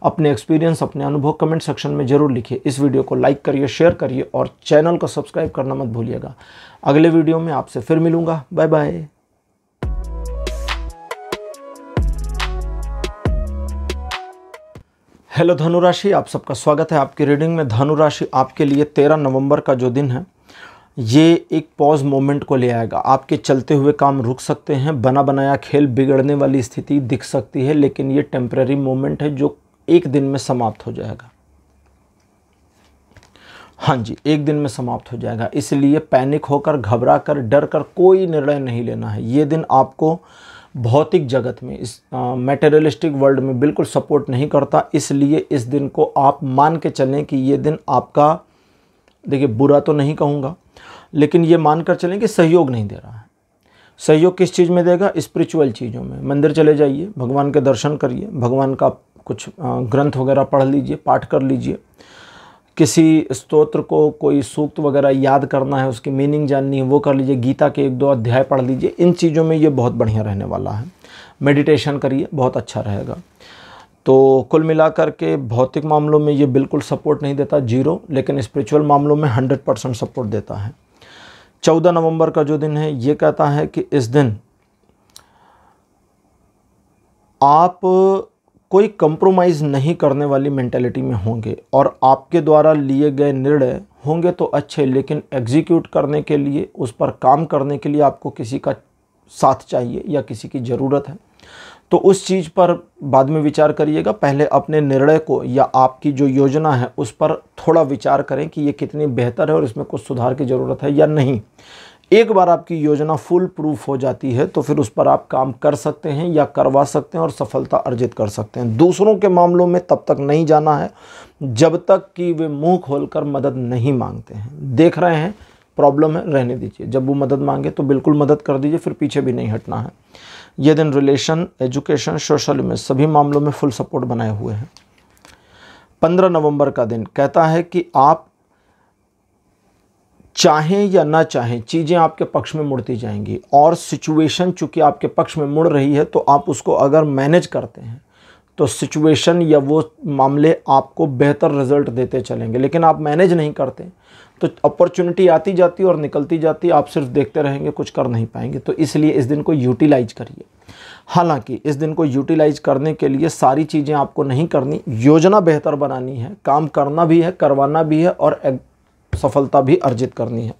अपने एक्सपीरियंस अपने अनुभव कमेंट सेक्शन में जरूर लिखिए इस वीडियो को लाइक करिए शेयर करिए और चैनल को सब्सक्राइब करना मत भूलिएगा अगले वीडियो में आपसे फिर मिलूंगा बाय बाय हेलो धनुराशि आप सबका स्वागत है आपकी रीडिंग में धनुराशि आपके लिए तेरह नवंबर का जो दिन है ये एक पॉज मोमेंट को ले आएगा आपके चलते हुए काम रुक सकते हैं बना बनाया खेल बिगड़ने वाली स्थिति दिख सकती है लेकिन ये टेम्प्रेरी मोमेंट है जो एक दिन में समाप्त हो जाएगा हाँ जी एक दिन में समाप्त हो जाएगा इसलिए पैनिक होकर घबरा कर डर कर कोई निर्णय नहीं लेना है ये दिन आपको भौतिक जगत में इस मेटेरियलिस्टिक वर्ल्ड में बिल्कुल सपोर्ट नहीं करता इसलिए इस दिन को आप मान के चलें कि ये दिन आपका देखिए बुरा तो नहीं कहूँगा लेकिन ये मान कर चलें कि सहयोग नहीं दे रहा है सहयोग किस चीज़ में देगा स्पिरिचुअल चीज़ों में मंदिर चले जाइए भगवान के दर्शन करिए भगवान का कुछ ग्रंथ वगैरह पढ़ लीजिए पाठ कर लीजिए किसी स्तोत्र को कोई सूक्त वगैरह याद करना है उसकी मीनिंग जाननी है वो कर लीजिए गीता के एक दो अध्याय पढ़ लीजिए इन चीज़ों में ये बहुत बढ़िया रहने वाला है मेडिटेशन करिए बहुत अच्छा रहेगा तो कुल मिलाकर के भौतिक मामलों में ये बिल्कुल सपोर्ट नहीं देता जीरो लेकिन स्पिरिचुअल मामलों में हंड्रेड परसेंट सपोर्ट देता है चौदह नवंबर का जो दिन है ये कहता है कि इस दिन आप कोई कंप्रोमाइज़ नहीं करने वाली मैंटेलिटी में होंगे और आपके द्वारा लिए गए निर्णय होंगे तो अच्छे लेकिन एग्जीक्यूट करने के लिए उस पर काम करने के लिए आपको किसी का साथ चाहिए या किसी की ज़रूरत है तो उस चीज़ पर बाद में विचार करिएगा पहले अपने निर्णय को या आपकी जो योजना है उस पर थोड़ा विचार करें कि ये कितनी बेहतर है और इसमें कुछ सुधार की ज़रूरत है या नहीं एक बार आपकी योजना फुल प्रूफ हो जाती है तो फिर उस पर आप काम कर सकते हैं या करवा सकते हैं और सफलता अर्जित कर सकते हैं दूसरों के मामलों में तब तक नहीं जाना है जब तक कि वे मुंह खोलकर मदद नहीं मांगते हैं देख रहे हैं प्रॉब्लम है रहने दीजिए जब वो मदद मांगे तो बिल्कुल मदद कर दीजिए फिर पीछे भी नहीं हटना है ये दिन रिलेशन एजुकेशन सोशल में सभी मामलों में फुल सपोर्ट बनाए हुए हैं पंद्रह नवंबर का दिन कहता है कि आप चाहें या ना चाहें चीज़ें आपके पक्ष में मुड़ती जाएंगी और सिचुएशन चूंकि आपके पक्ष में मुड़ रही है तो आप उसको अगर मैनेज करते हैं तो सिचुएशन या वो मामले आपको बेहतर रिजल्ट देते चलेंगे लेकिन आप मैनेज नहीं करते तो अपॉर्चुनिटी आती जाती और निकलती जाती आप सिर्फ देखते रहेंगे कुछ कर नहीं पाएंगे तो इसलिए इस दिन को यूटिलाइज करिए हालांकि इस दिन को यूटिलाइज करने के लिए सारी चीज़ें आपको नहीं करनी योजना बेहतर बनानी है काम करना भी है करवाना भी है और सफलता भी अर्जित करनी है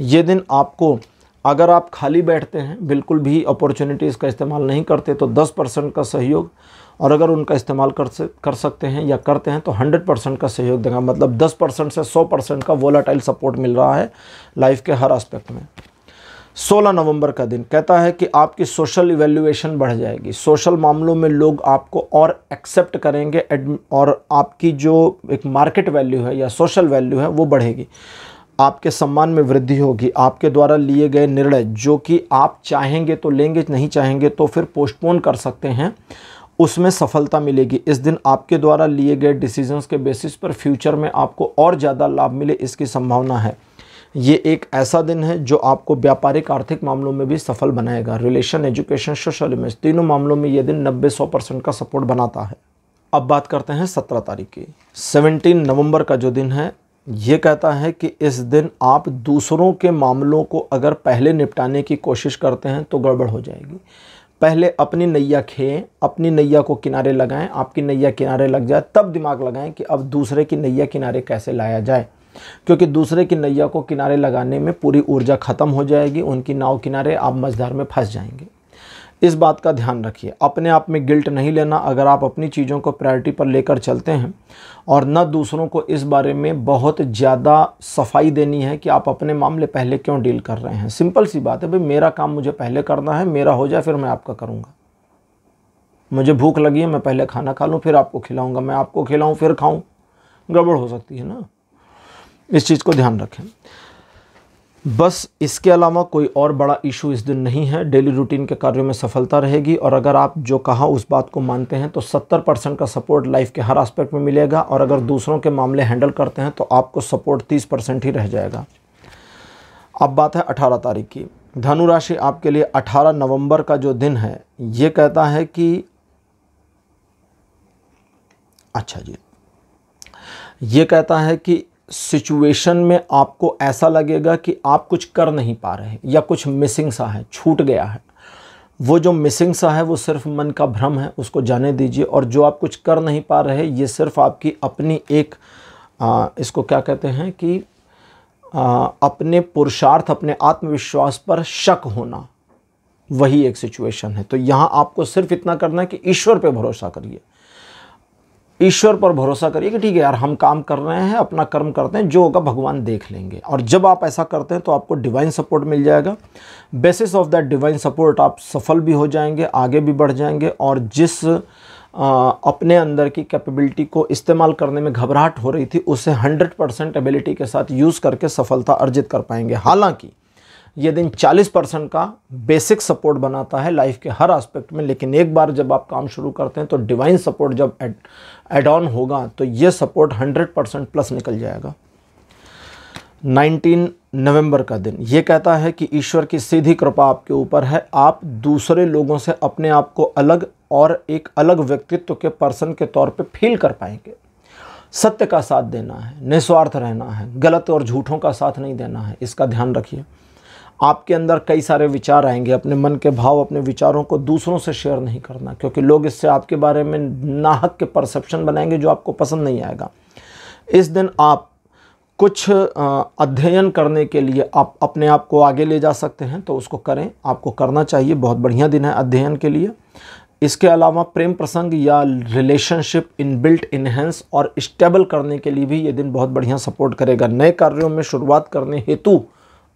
ये दिन आपको अगर आप खाली बैठते हैं बिल्कुल भी अपॉर्चुनिटीज़ का इस्तेमाल नहीं करते तो 10 परसेंट का सहयोग और अगर उनका इस्तेमाल कर कर सकते हैं या करते हैं तो 100 परसेंट का सहयोग देगा मतलब 10 परसेंट से 100 परसेंट का वोलाटाइल सपोर्ट मिल रहा है लाइफ के हर एस्पेक्ट में 16 नवंबर का दिन कहता है कि आपकी सोशल इवेल्यूएशन बढ़ जाएगी सोशल मामलों में लोग आपको और एक्सेप्ट करेंगे और आपकी जो एक मार्केट वैल्यू है या सोशल वैल्यू है वो बढ़ेगी आपके सम्मान में वृद्धि होगी आपके द्वारा लिए गए निर्णय जो कि आप चाहेंगे तो लेंगे नहीं चाहेंगे तो फिर पोस्टपोन कर सकते हैं उसमें सफलता मिलेगी इस दिन आपके द्वारा लिए गए डिसीजंस के बेसिस पर फ्यूचर में आपको और ज़्यादा लाभ मिले इसकी संभावना है ये एक ऐसा दिन है जो आपको व्यापारिक आर्थिक मामलों में भी सफल बनाएगा रिलेशन एजुकेशन सोशल इमेज तीनों मामलों में ये दिन नब्बे सौ परसेंट का सपोर्ट बनाता है अब बात करते हैं सत्रह तारीख की सेवनटीन नवंबर का जो दिन है ये कहता है कि इस दिन आप दूसरों के मामलों को अगर पहले निपटाने की कोशिश करते हैं तो गड़बड़ हो जाएगी पहले अपनी नैया खेएँ अपनी नैया को किनारे लगाएं आपकी नैया किनारे लग जाए तब दिमाग लगाएं कि अब दूसरे की नैया किनारे कैसे लाया जाए क्योंकि दूसरे की नैया को किनारे लगाने में पूरी ऊर्जा ख़त्म हो जाएगी उनकी नाव किनारे आप मझधार में फंस जाएंगे इस बात का ध्यान रखिए अपने आप में गिल्ट नहीं लेना अगर आप अपनी चीज़ों को प्रायोरिटी पर लेकर चलते हैं और न दूसरों को इस बारे में बहुत ज़्यादा सफाई देनी है कि आप अपने मामले पहले क्यों डील कर रहे हैं सिंपल सी बात है भाई मेरा काम मुझे पहले करना है मेरा हो जाए फिर मैं आपका करूँगा मुझे भूख लगी है मैं पहले खाना खा लूँ फिर आपको खिलाऊँगा मैं आपको खिलाऊँ फिर खाऊँ गड़बड़ हो सकती है ना इस चीज़ को ध्यान रखें बस इसके अलावा कोई और बड़ा इशू इस दिन नहीं है डेली रूटीन के कार्यों में सफलता रहेगी और अगर आप जो कहा उस बात को मानते हैं तो 70 परसेंट का सपोर्ट लाइफ के हर एस्पेक्ट में मिलेगा और अगर दूसरों के मामले हैंडल करते हैं तो आपको सपोर्ट 30 परसेंट ही रह जाएगा अब बात है 18 तारीख की धनुराशि आपके लिए अठारह नवम्बर का जो दिन है ये कहता है कि अच्छा जी ये कहता है कि सिचुएशन में आपको ऐसा लगेगा कि आप कुछ कर नहीं पा रहे या कुछ मिसिंग सा है छूट गया है वो जो मिसिंग सा है वो सिर्फ मन का भ्रम है उसको जाने दीजिए और जो आप कुछ कर नहीं पा रहे ये सिर्फ आपकी अपनी एक आ, इसको क्या कहते हैं कि आ, अपने पुरुषार्थ अपने आत्मविश्वास पर शक होना वही एक सिचुएशन है तो यहाँ आपको सिर्फ इतना करना है कि ईश्वर पे भरोसा करिए ईश्वर पर भरोसा करिए कि ठीक है यार हम काम कर रहे हैं अपना कर्म करते हैं जो होगा भगवान देख लेंगे और जब आप ऐसा करते हैं तो आपको डिवाइन सपोर्ट मिल जाएगा basis of that divine support आप सफल भी हो जाएंगे आगे भी बढ़ जाएंगे और जिस आ, अपने अंदर की कैपेबिलिटी को इस्तेमाल करने में घबराहट हो रही थी उसे हंड्रेड परसेंट एबिलिटी के साथ यूज़ करके सफलता अर्जित कर पाएंगे हालांकि ये दिन 40 परसेंट का बेसिक सपोर्ट बनाता है लाइफ के हर एस्पेक्ट में लेकिन एक बार जब आप काम शुरू करते हैं तो डिवाइन सपोर्ट जब एड ऑन होगा तो ये सपोर्ट 100 परसेंट प्लस निकल जाएगा 19 नवंबर का दिन ये कहता है कि ईश्वर की सीधी कृपा आपके ऊपर है आप दूसरे लोगों से अपने आप को अलग और एक अलग व्यक्तित्व के पर्सन के तौर पे फील कर पाएंगे सत्य का साथ देना है निस्वार्थ रहना है गलत और झूठों का साथ नहीं देना है इसका ध्यान रखिए आपके अंदर कई सारे विचार आएंगे अपने मन के भाव अपने विचारों को दूसरों से शेयर नहीं करना क्योंकि लोग इससे आपके बारे में नाहक के परसेप्शन बनाएंगे जो आपको पसंद नहीं आएगा इस दिन आप कुछ अध्ययन करने के लिए आप अपने आप को आगे ले जा सकते हैं तो उसको करें आपको करना चाहिए बहुत बढ़िया दिन है अध्ययन के लिए इसके अलावा प्रेम प्रसंग या रिलेशनशिप इन बिल्ट इन्हेंस और स्टेबल करने के लिए भी ये दिन बहुत बढ़िया सपोर्ट करेगा नए कार्यों में शुरुआत करने हेतु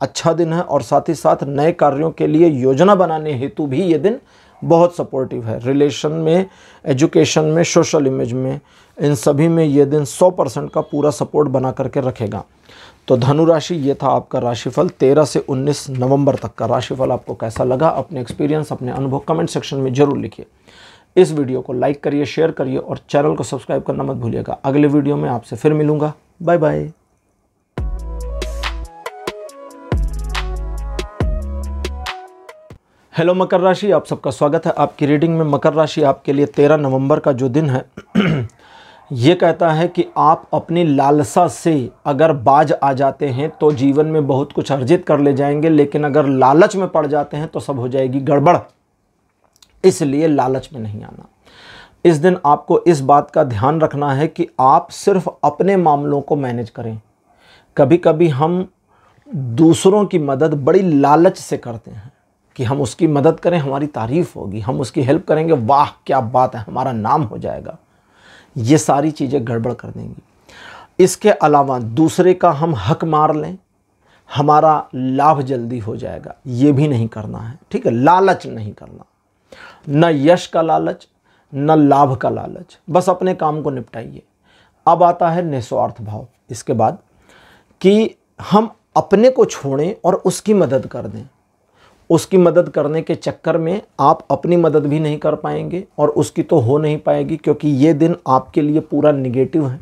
अच्छा दिन है और साथ ही साथ नए कार्यों के लिए योजना बनाने हेतु भी ये दिन बहुत सपोर्टिव है रिलेशन में एजुकेशन में सोशल इमेज में इन सभी में ये दिन 100 परसेंट का पूरा सपोर्ट बना करके रखेगा तो धनु राशि ये था आपका राशिफल 13 से 19 नवंबर तक का राशिफल आपको कैसा लगा अपने एक्सपीरियंस अपने अनुभव कमेंट सेक्शन में जरूर लिखिए इस वीडियो को लाइक करिए शेयर करिए और चैनल को सब्सक्राइब करना मत भूलिएगा अगले वीडियो में आपसे फिर मिलूंगा बाय बाय हेलो मकर राशि आप सबका स्वागत है आपकी रीडिंग में मकर राशि आपके लिए तेरह नवंबर का जो दिन है ये कहता है कि आप अपनी लालसा से अगर बाज आ जाते हैं तो जीवन में बहुत कुछ अर्जित कर ले जाएंगे लेकिन अगर लालच में पड़ जाते हैं तो सब हो जाएगी गड़बड़ इसलिए लालच में नहीं आना इस दिन आपको इस बात का ध्यान रखना है कि आप सिर्फ अपने मामलों को मैनेज करें कभी कभी हम दूसरों की मदद बड़ी लालच से करते हैं कि हम उसकी मदद करें हमारी तारीफ़ होगी हम उसकी हेल्प करेंगे वाह क्या बात है हमारा नाम हो जाएगा ये सारी चीज़ें गड़बड़ कर देंगी इसके अलावा दूसरे का हम हक मार लें हमारा लाभ जल्दी हो जाएगा ये भी नहीं करना है ठीक है लालच नहीं करना न यश का लालच न लाभ का लालच बस अपने काम को निपटाइए अब आता है निस्वार्थ भाव इसके बाद कि हम अपने को छोड़ें और उसकी मदद कर दें उसकी मदद करने के चक्कर में आप अपनी मदद भी नहीं कर पाएंगे और उसकी तो हो नहीं पाएगी क्योंकि ये दिन आपके लिए पूरा निगेटिव है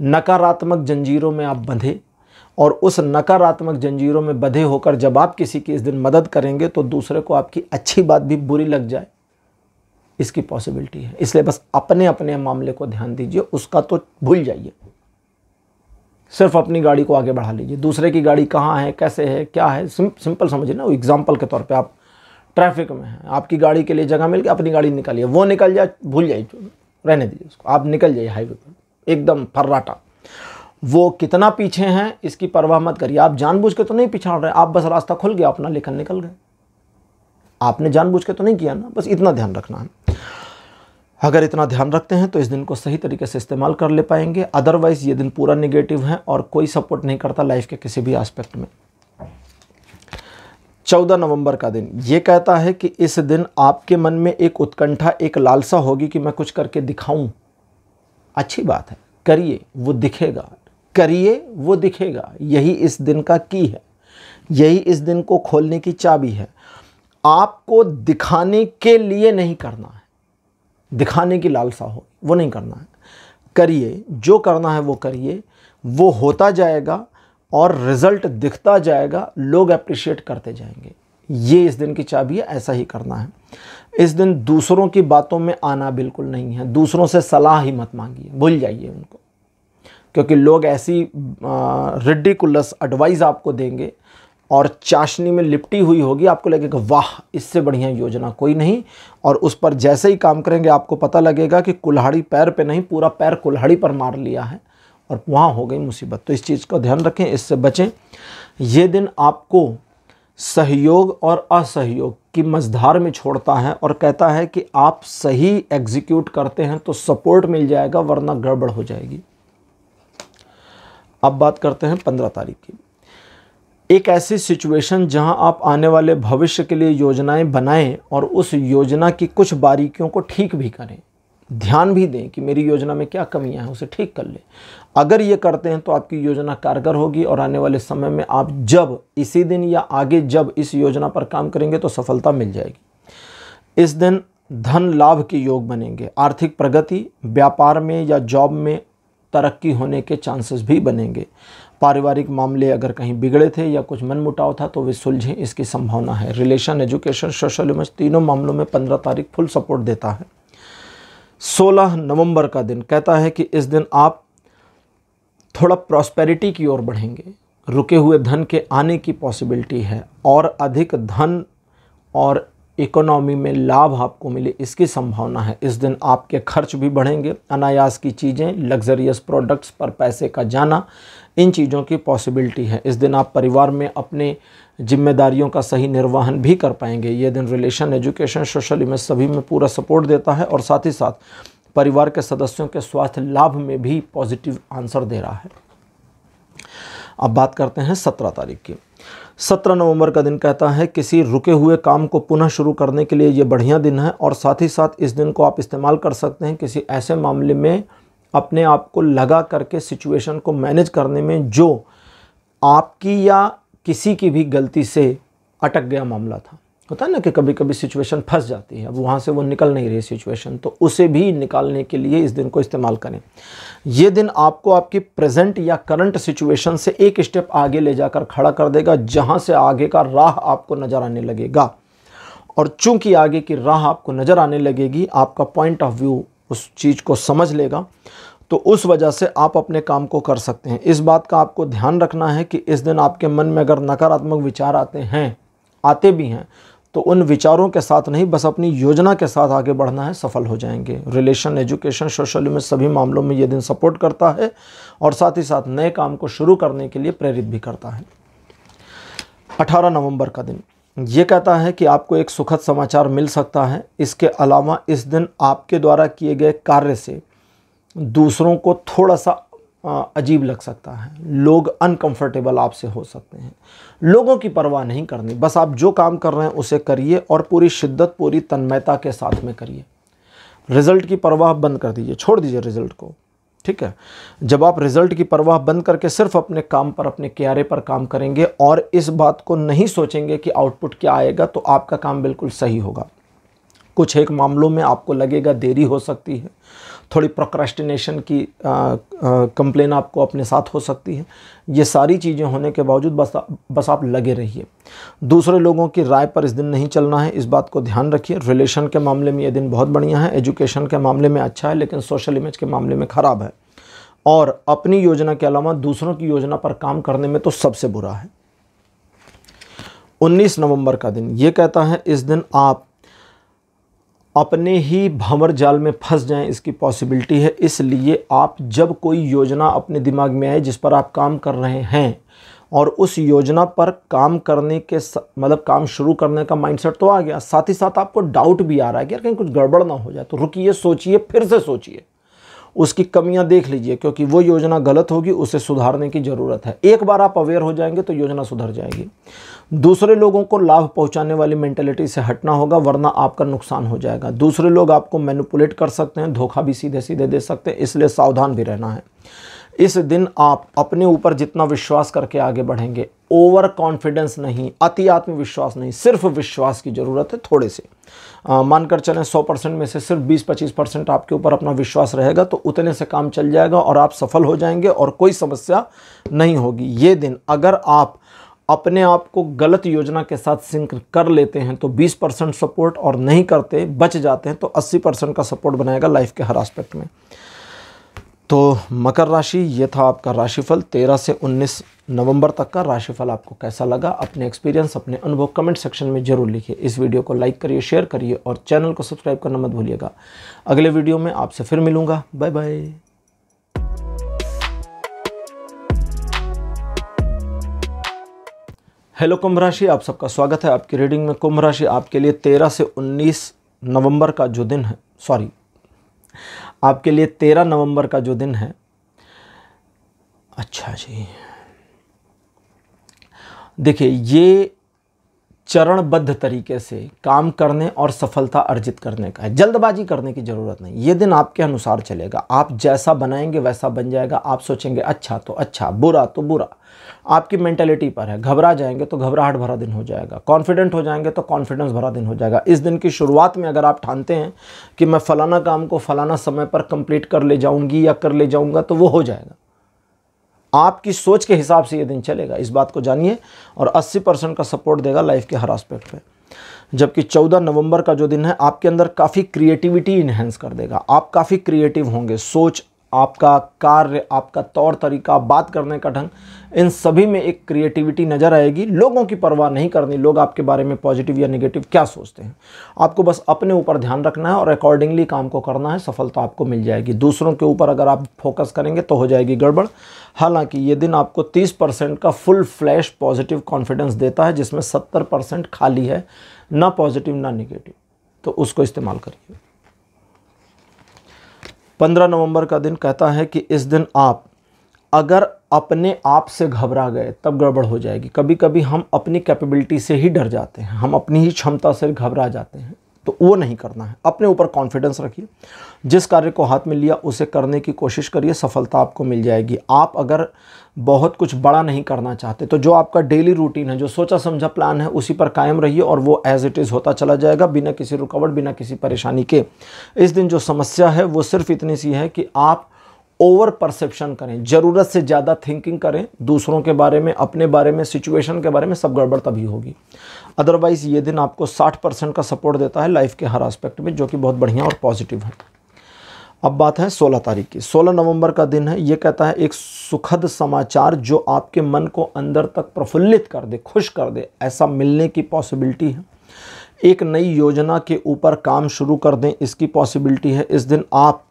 नकारात्मक जंजीरों में आप बंधे और उस नकारात्मक जंजीरों में बधे होकर जब आप किसी की इस दिन मदद करेंगे तो दूसरे को आपकी अच्छी बात भी बुरी लग जाए इसकी पॉसिबिलिटी है इसलिए बस अपने अपने मामले को ध्यान दीजिए उसका तो भूल जाइए सिर्फ अपनी गाड़ी को आगे बढ़ा लीजिए दूसरे की गाड़ी कहाँ है कैसे है क्या है सिम, सिंपल समझिए ना एग्जाम्पल के तौर पर आप ट्रैफिक में हैं आपकी गाड़ी के लिए जगह मिल गया अपनी गाड़ी निकालिए वो निकल जाए भूल जाइए रहने दीजिए उसको आप निकल जाइए हाईवे पर एकदम फर्राटा वो कितना पीछे हैं इसकी परवाह मत करिए आप जानबूझ के तो नहीं पिछाड़ रहे आप बस रास्ता खुल गया अपना लेखन निकल गए आपने जानबूझ के तो नहीं किया ना बस इतना ध्यान रखना है अगर इतना ध्यान रखते हैं तो इस दिन को सही तरीके से इस्तेमाल कर ले पाएंगे अदरवाइज़ ये दिन पूरा निगेटिव है और कोई सपोर्ट नहीं करता लाइफ के किसी भी आस्पेक्ट में चौदह नवंबर का दिन ये कहता है कि इस दिन आपके मन में एक उत्कंठा एक लालसा होगी कि मैं कुछ करके दिखाऊं अच्छी बात है करिए वो दिखेगा करिए वो दिखेगा यही इस दिन का की है यही इस दिन को खोलने की चाबी है आपको दिखाने के लिए नहीं करना दिखाने की लालसा हो वो नहीं करना है करिए जो करना है वो करिए वो होता जाएगा और रिज़ल्ट दिखता जाएगा लोग अप्रिशिएट करते जाएंगे ये इस दिन की चाबी है ऐसा ही करना है इस दिन दूसरों की बातों में आना बिल्कुल नहीं है दूसरों से सलाह ही मत मांगिए भूल जाइए उनको क्योंकि लोग ऐसी रिडिकुलस एडवाइस आपको देंगे और चाशनी में लिपटी हुई होगी आपको लगेगा वाह इससे बढ़िया योजना कोई नहीं और उस पर जैसे ही काम करेंगे आपको पता लगेगा कि कुल्हाड़ी पैर पे नहीं पूरा पैर कुल्हाड़ी पर मार लिया है और वहाँ हो गई मुसीबत तो इस चीज़ का ध्यान रखें इससे बचें ये दिन आपको सहयोग और असहयोग की मझधार में छोड़ता है और कहता है कि आप सही एग्जीक्यूट करते हैं तो सपोर्ट मिल जाएगा वरना गड़बड़ हो जाएगी अब बात करते हैं पंद्रह तारीख की एक ऐसी सिचुएशन जहां आप आने वाले भविष्य के लिए योजनाएं बनाएं और उस योजना की कुछ बारीकियों को ठीक भी करें ध्यान भी दें कि मेरी योजना में क्या कमियां हैं उसे ठीक कर लें अगर ये करते हैं तो आपकी योजना कारगर होगी और आने वाले समय में आप जब इसी दिन या आगे जब इस योजना पर काम करेंगे तो सफलता मिल जाएगी इस दिन धन लाभ के योग बनेंगे आर्थिक प्रगति व्यापार में या जॉब में तरक्की होने के चांसेस भी बनेंगे पारिवारिक मामले अगर कहीं बिगड़े थे या कुछ मनमुटाव था तो वे सुलझें इसकी संभावना है रिलेशन एजुकेशन सोशल इमेज तीनों मामलों में पंद्रह तारीख फुल सपोर्ट देता है सोलह नवंबर का दिन कहता है कि इस दिन आप थोड़ा प्रॉस्पेरिटी की ओर बढ़ेंगे रुके हुए धन के आने की पॉसिबिलिटी है और अधिक धन और इकोनॉमी में लाभ आपको मिले इसकी संभावना है इस दिन आपके खर्च भी बढ़ेंगे अनायास की चीज़ें लग्जरियस प्रोडक्ट्स पर पैसे का जाना इन चीज़ों की पॉसिबिलिटी है इस दिन आप परिवार में अपने जिम्मेदारियों का सही निर्वहन भी कर पाएंगे ये दिन रिलेशन एजुकेशन सोशल इमेज सभी में पूरा सपोर्ट देता है और साथ ही साथ परिवार के सदस्यों के स्वास्थ्य लाभ में भी पॉजिटिव आंसर दे रहा है अब बात करते हैं सत्रह तारीख की सत्रह नवंबर का दिन कहता है किसी रुके हुए काम को पुनः शुरू करने के लिए ये बढ़िया दिन है और साथ ही साथ इस दिन को आप इस्तेमाल कर सकते हैं किसी ऐसे मामले में अपने आप को लगा करके सिचुएशन को मैनेज करने में जो आपकी या किसी की भी गलती से अटक गया मामला था होता है ना कि कभी कभी सिचुएशन फंस जाती है अब वहाँ से वो निकल नहीं रही सिचुएशन तो उसे भी निकालने के लिए इस दिन को इस्तेमाल करें ये दिन आपको आपकी प्रेजेंट या करंट सिचुएशन से एक स्टेप आगे ले जाकर खड़ा कर देगा जहाँ से आगे का राह आपको नज़र आने लगेगा और चूंकि आगे की राह आपको नज़र आने लगेगी आपका पॉइंट ऑफ व्यू उस चीज़ को समझ लेगा तो उस वजह से आप अपने काम को कर सकते हैं इस बात का आपको ध्यान रखना है कि इस दिन आपके मन में अगर नकारात्मक विचार आते हैं आते भी हैं तो उन विचारों के साथ नहीं बस अपनी योजना के साथ आगे बढ़ना है सफल हो जाएंगे रिलेशन एजुकेशन सोशल में सभी मामलों में ये दिन सपोर्ट करता है और साथ ही साथ नए काम को शुरू करने के लिए प्रेरित भी करता है 18 नवंबर का दिन ये कहता है कि आपको एक सुखद समाचार मिल सकता है इसके अलावा इस दिन आपके द्वारा किए गए कार्य से दूसरों को थोड़ा सा अजीब लग सकता है लोग अनकंफर्टेबल आपसे हो सकते हैं लोगों की परवाह नहीं करनी बस आप जो काम कर रहे हैं उसे करिए और पूरी शिद्दत पूरी तन्मयता के साथ में करिए रिज़ल्ट की परवाह बंद कर दीजिए छोड़ दीजिए रिज़ल्ट को ठीक है जब आप रिजल्ट की परवाह बंद करके सिर्फ अपने काम पर अपने क्यारे पर काम करेंगे और इस बात को नहीं सोचेंगे कि आउटपुट क्या आएगा तो आपका काम बिल्कुल सही होगा कुछ एक मामलों में आपको लगेगा देरी हो सकती है थोड़ी प्रोक्रेस्टिनेशन की कंप्लेन आपको अपने साथ हो सकती है ये सारी चीज़ें होने के बावजूद बस बस आप लगे रहिए दूसरे लोगों की राय पर इस दिन नहीं चलना है इस बात को ध्यान रखिए रिलेशन के मामले में ये दिन बहुत बढ़िया है एजुकेशन के मामले में अच्छा है लेकिन सोशल इमेज के मामले में ख़राब है और अपनी योजना के अलावा दूसरों की योजना पर काम करने में तो सबसे बुरा है 19 नवंबर का दिन ये कहता है इस दिन आप अपने ही भंवर जाल में फंस जाएं इसकी पॉसिबिलिटी है इसलिए आप जब कोई योजना अपने दिमाग में आए जिस पर आप काम कर रहे हैं और उस योजना पर काम करने के मतलब काम शुरू करने का माइंडसेट तो आ गया साथ ही साथ आपको डाउट भी आ रहा है कि यार कहीं कुछ गड़बड़ ना हो जाए तो रुकिए सोचिए फिर से सोचिए उसकी कमियां देख लीजिए क्योंकि वो योजना गलत होगी उसे सुधारने की ज़रूरत है एक बार आप अवेयर हो जाएंगे तो योजना सुधर जाएगी दूसरे लोगों को लाभ पहुंचाने वाली मैंटेलिटी से हटना होगा वरना आपका नुकसान हो जाएगा दूसरे लोग आपको मैनिपुलेट कर सकते हैं धोखा भी सीधे सीधे दे सकते हैं इसलिए सावधान भी रहना है इस दिन आप अपने ऊपर जितना विश्वास करके आगे बढ़ेंगे ओवर कॉन्फिडेंस नहीं अति आत्मविश्वास नहीं सिर्फ विश्वास की ज़रूरत है थोड़े से मानकर चलें 100 परसेंट में से सिर्फ 20-25 परसेंट आपके ऊपर अपना विश्वास रहेगा तो उतने से काम चल जाएगा और आप सफल हो जाएंगे और कोई समस्या नहीं होगी ये दिन अगर आप अपने आप को गलत योजना के साथ सिंक कर लेते हैं तो 20 परसेंट सपोर्ट और नहीं करते बच जाते हैं तो 80 परसेंट का सपोर्ट बनाएगा लाइफ के हर एस्पेक्ट में तो मकर राशि ये था आपका राशिफल 13 से 19 नवंबर तक का राशिफल आपको कैसा लगा अपने एक्सपीरियंस अपने अनुभव कमेंट सेक्शन में जरूर लिखिए इस वीडियो को लाइक करिए शेयर करिए और चैनल को सब्सक्राइब करना मत भूलिएगा अगले वीडियो में आपसे फिर मिलूँगा बाय बाय हेलो कुंभ राशि आप सबका स्वागत है आपकी रीडिंग में कुंभ राशि आपके लिए 13 से 19 नवंबर का जो दिन है सॉरी आपके लिए तेरह नवंबर का जो दिन है अच्छा जी देखिए ये चरणबद्ध तरीके से काम करने और सफलता अर्जित करने का है जल्दबाजी करने की ज़रूरत नहीं ये दिन आपके अनुसार चलेगा आप जैसा बनाएंगे वैसा बन जाएगा आप सोचेंगे अच्छा तो अच्छा बुरा तो बुरा आपकी मेंटेलिटी पर है घबरा जाएंगे तो घबराहट भरा दिन हो जाएगा कॉन्फिडेंट हो जाएंगे तो कॉन्फिडेंस भरा दिन हो जाएगा इस दिन की शुरुआत में अगर आप ठानते हैं कि मैं फ़लाना काम को फ़लाना समय पर कंप्लीट कर ले जाऊंगी या कर ले जाऊंगा तो वो हो जाएगा आपकी सोच के हिसाब से ये दिन चलेगा इस बात को जानिए और अस्सी परसेंट का सपोर्ट देगा लाइफ के हर आस्पेक्ट पर जबकि 14 नवंबर का जो दिन है आपके अंदर काफ़ी क्रिएटिविटी इन्हेंस कर देगा आप काफ़ी क्रिएटिव होंगे सोच आपका कार्य आपका तौर तरीका बात करने का ढंग इन सभी में एक क्रिएटिविटी नज़र आएगी लोगों की परवाह नहीं करनी लोग आपके बारे में पॉजिटिव या निगेटिव क्या सोचते हैं आपको बस अपने ऊपर ध्यान रखना है और अकॉर्डिंगली काम को करना है सफलता आपको मिल जाएगी दूसरों के ऊपर अगर आप फोकस करेंगे तो हो जाएगी गड़बड़ हालांकि ये दिन आपको 30 परसेंट का फुल फ्लैश पॉजिटिव कॉन्फिडेंस देता है जिसमें 70 परसेंट खाली है ना पॉजिटिव ना निगेटिव तो उसको इस्तेमाल करिए 15 नवंबर का दिन कहता है कि इस दिन आप अगर अपने आप से घबरा गए तब गड़बड़ हो जाएगी कभी कभी हम अपनी कैपेबिलिटी से ही डर जाते हैं हम अपनी ही क्षमता से घबरा जाते हैं तो वो नहीं करना है अपने ऊपर कॉन्फिडेंस रखिए जिस कार्य को हाथ में लिया उसे करने की कोशिश करिए सफलता आपको मिल जाएगी आप अगर बहुत कुछ बड़ा नहीं करना चाहते तो जो आपका डेली रूटीन है जो सोचा समझा प्लान है उसी पर कायम रहिए और वो एज इट इज़ होता चला जाएगा बिना किसी रुकावट बिना किसी परेशानी के इस दिन जो समस्या है वो सिर्फ इतनी सी है कि आप ओवर परसेप्शन करें ज़रूरत से ज़्यादा थिंकिंग करें दूसरों के बारे में अपने बारे में सिचुएशन के बारे में सब गड़बड़ तभी होगी अदरवाइज़ ये दिन आपको 60 परसेंट का सपोर्ट देता है लाइफ के हर एस्पेक्ट में जो कि बहुत बढ़िया और पॉजिटिव है अब बात है 16 तारीख की 16 नवंबर का दिन है ये कहता है एक सुखद समाचार जो आपके मन को अंदर तक प्रफुल्लित कर दे खुश कर दे ऐसा मिलने की पॉसिबिलिटी है एक नई योजना के ऊपर काम शुरू कर दें इसकी पॉसिबिलिटी है इस दिन आप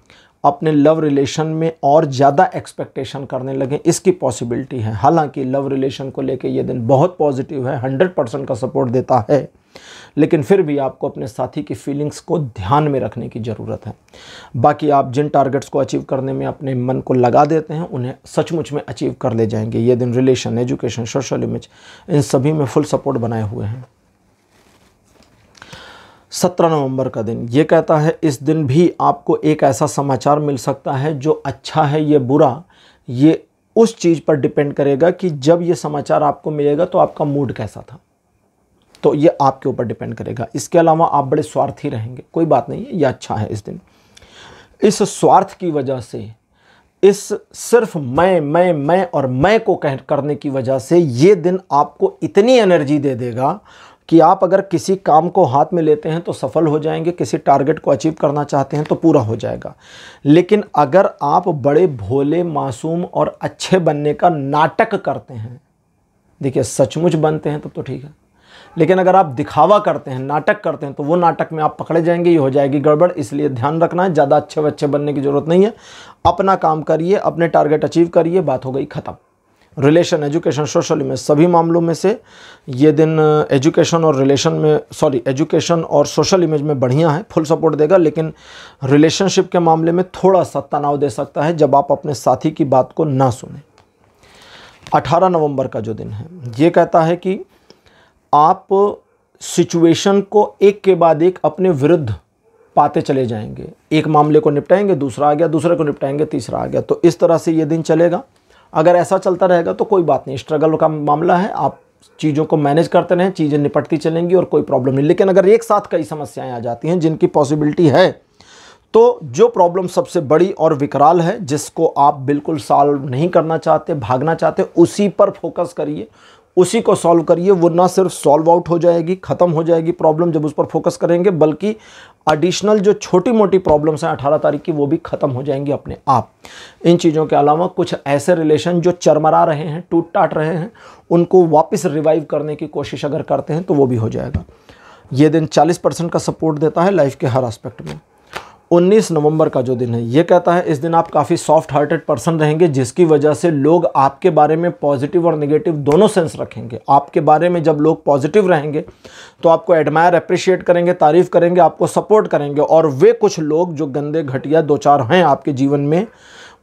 अपने लव रिलेशन में और ज़्यादा एक्सपेक्टेशन करने लगें इसकी पॉसिबिलिटी है हालांकि लव रिलेशन को लेकर यह दिन बहुत पॉजिटिव है हंड्रेड परसेंट का सपोर्ट देता है लेकिन फिर भी आपको अपने साथी की फीलिंग्स को ध्यान में रखने की ज़रूरत है बाकी आप जिन टारगेट्स को अचीव करने में अपने मन को लगा देते हैं उन्हें सचमुच में अचीव कर ले जाएंगे ये दिन रिलेशन एजुकेशन सोशल इमेज इन सभी में फुल सपोर्ट बनाए हुए हैं सत्रह नवंबर का दिन ये कहता है इस दिन भी आपको एक ऐसा समाचार मिल सकता है जो अच्छा है ये बुरा ये उस चीज़ पर डिपेंड करेगा कि जब ये समाचार आपको मिलेगा तो आपका मूड कैसा था तो ये आपके ऊपर डिपेंड करेगा इसके अलावा आप बड़े स्वार्थी रहेंगे कोई बात नहीं है ये अच्छा है इस दिन इस स्वार्थ की वजह से इस सिर्फ मैं मैं मैं और मैं को कह करने की वजह से ये दिन आपको इतनी एनर्जी दे देगा कि आप अगर किसी काम को हाथ में लेते हैं तो सफल हो जाएंगे किसी टारगेट को अचीव करना चाहते हैं तो पूरा हो जाएगा लेकिन अगर आप बड़े भोले मासूम और अच्छे बनने का नाटक करते हैं देखिए सचमुच बनते हैं तब तो ठीक है लेकिन अगर आप दिखावा करते हैं नाटक करते हैं तो वो नाटक में आप पकड़े जाएंगे ये हो जाएगी गड़बड़ इसलिए ध्यान रखना है ज़्यादा अच्छे बच्चे बनने की ज़रूरत नहीं है अपना काम करिए अपने टारगेट अचीव करिए बात हो गई ख़त्म रिलेशन एजुकेशन सोशल में सभी मामलों में से ये दिन एजुकेशन और रिलेशन में सॉरी एजुकेशन और सोशल इमेज में बढ़िया है फुल सपोर्ट देगा लेकिन रिलेशनशिप के मामले में थोड़ा सा तनाव दे सकता है जब आप अपने साथी की बात को ना सुने 18 नवंबर का जो दिन है ये कहता है कि आप सिचुएशन को एक के बाद एक अपने विरुद्ध पाते चले जाएंगे एक मामले को निपटाएंगे दूसरा आ गया दूसरे को निपटाएंगे तीसरा आ गया तो इस तरह से ये दिन चलेगा अगर ऐसा चलता रहेगा तो कोई बात नहीं स्ट्रगल का मामला है आप चीज़ों को मैनेज करते रहें चीज़ें निपटती चलेंगी और कोई प्रॉब्लम नहीं लेकिन अगर एक साथ कई समस्याएं आ जाती हैं जिनकी पॉसिबिलिटी है तो जो प्रॉब्लम सबसे बड़ी और विकराल है जिसको आप बिल्कुल सॉल्व नहीं करना चाहते भागना चाहते उसी पर फोकस करिए उसी को सॉल्व करिए वो ना सिर्फ सॉल्व आउट हो जाएगी ख़त्म हो जाएगी प्रॉब्लम जब उस पर फोकस करेंगे बल्कि एडिशनल जो छोटी मोटी प्रॉब्लम्स हैं अठारह तारीख की वो भी ख़त्म हो जाएंगी अपने आप इन चीज़ों के अलावा कुछ ऐसे रिलेशन जो चरमरा रहे हैं टूट टाट रहे हैं उनको वापस रिवाइव करने की कोशिश अगर करते हैं तो वो भी हो जाएगा ये दिन 40 परसेंट का सपोर्ट देता है लाइफ के हर एस्पेक्ट में 19 नवंबर का जो दिन है ये कहता है इस दिन आप काफ़ी सॉफ्ट हार्टेड पर्सन रहेंगे जिसकी वजह से लोग आपके बारे में पॉजिटिव और नेगेटिव दोनों सेंस रखेंगे आपके बारे में जब लोग पॉजिटिव रहेंगे तो आपको एडमायर अप्रिशिएट करेंगे तारीफ़ करेंगे आपको सपोर्ट करेंगे और वे कुछ लोग जो गंदे घटिया दो चार हैं आपके जीवन में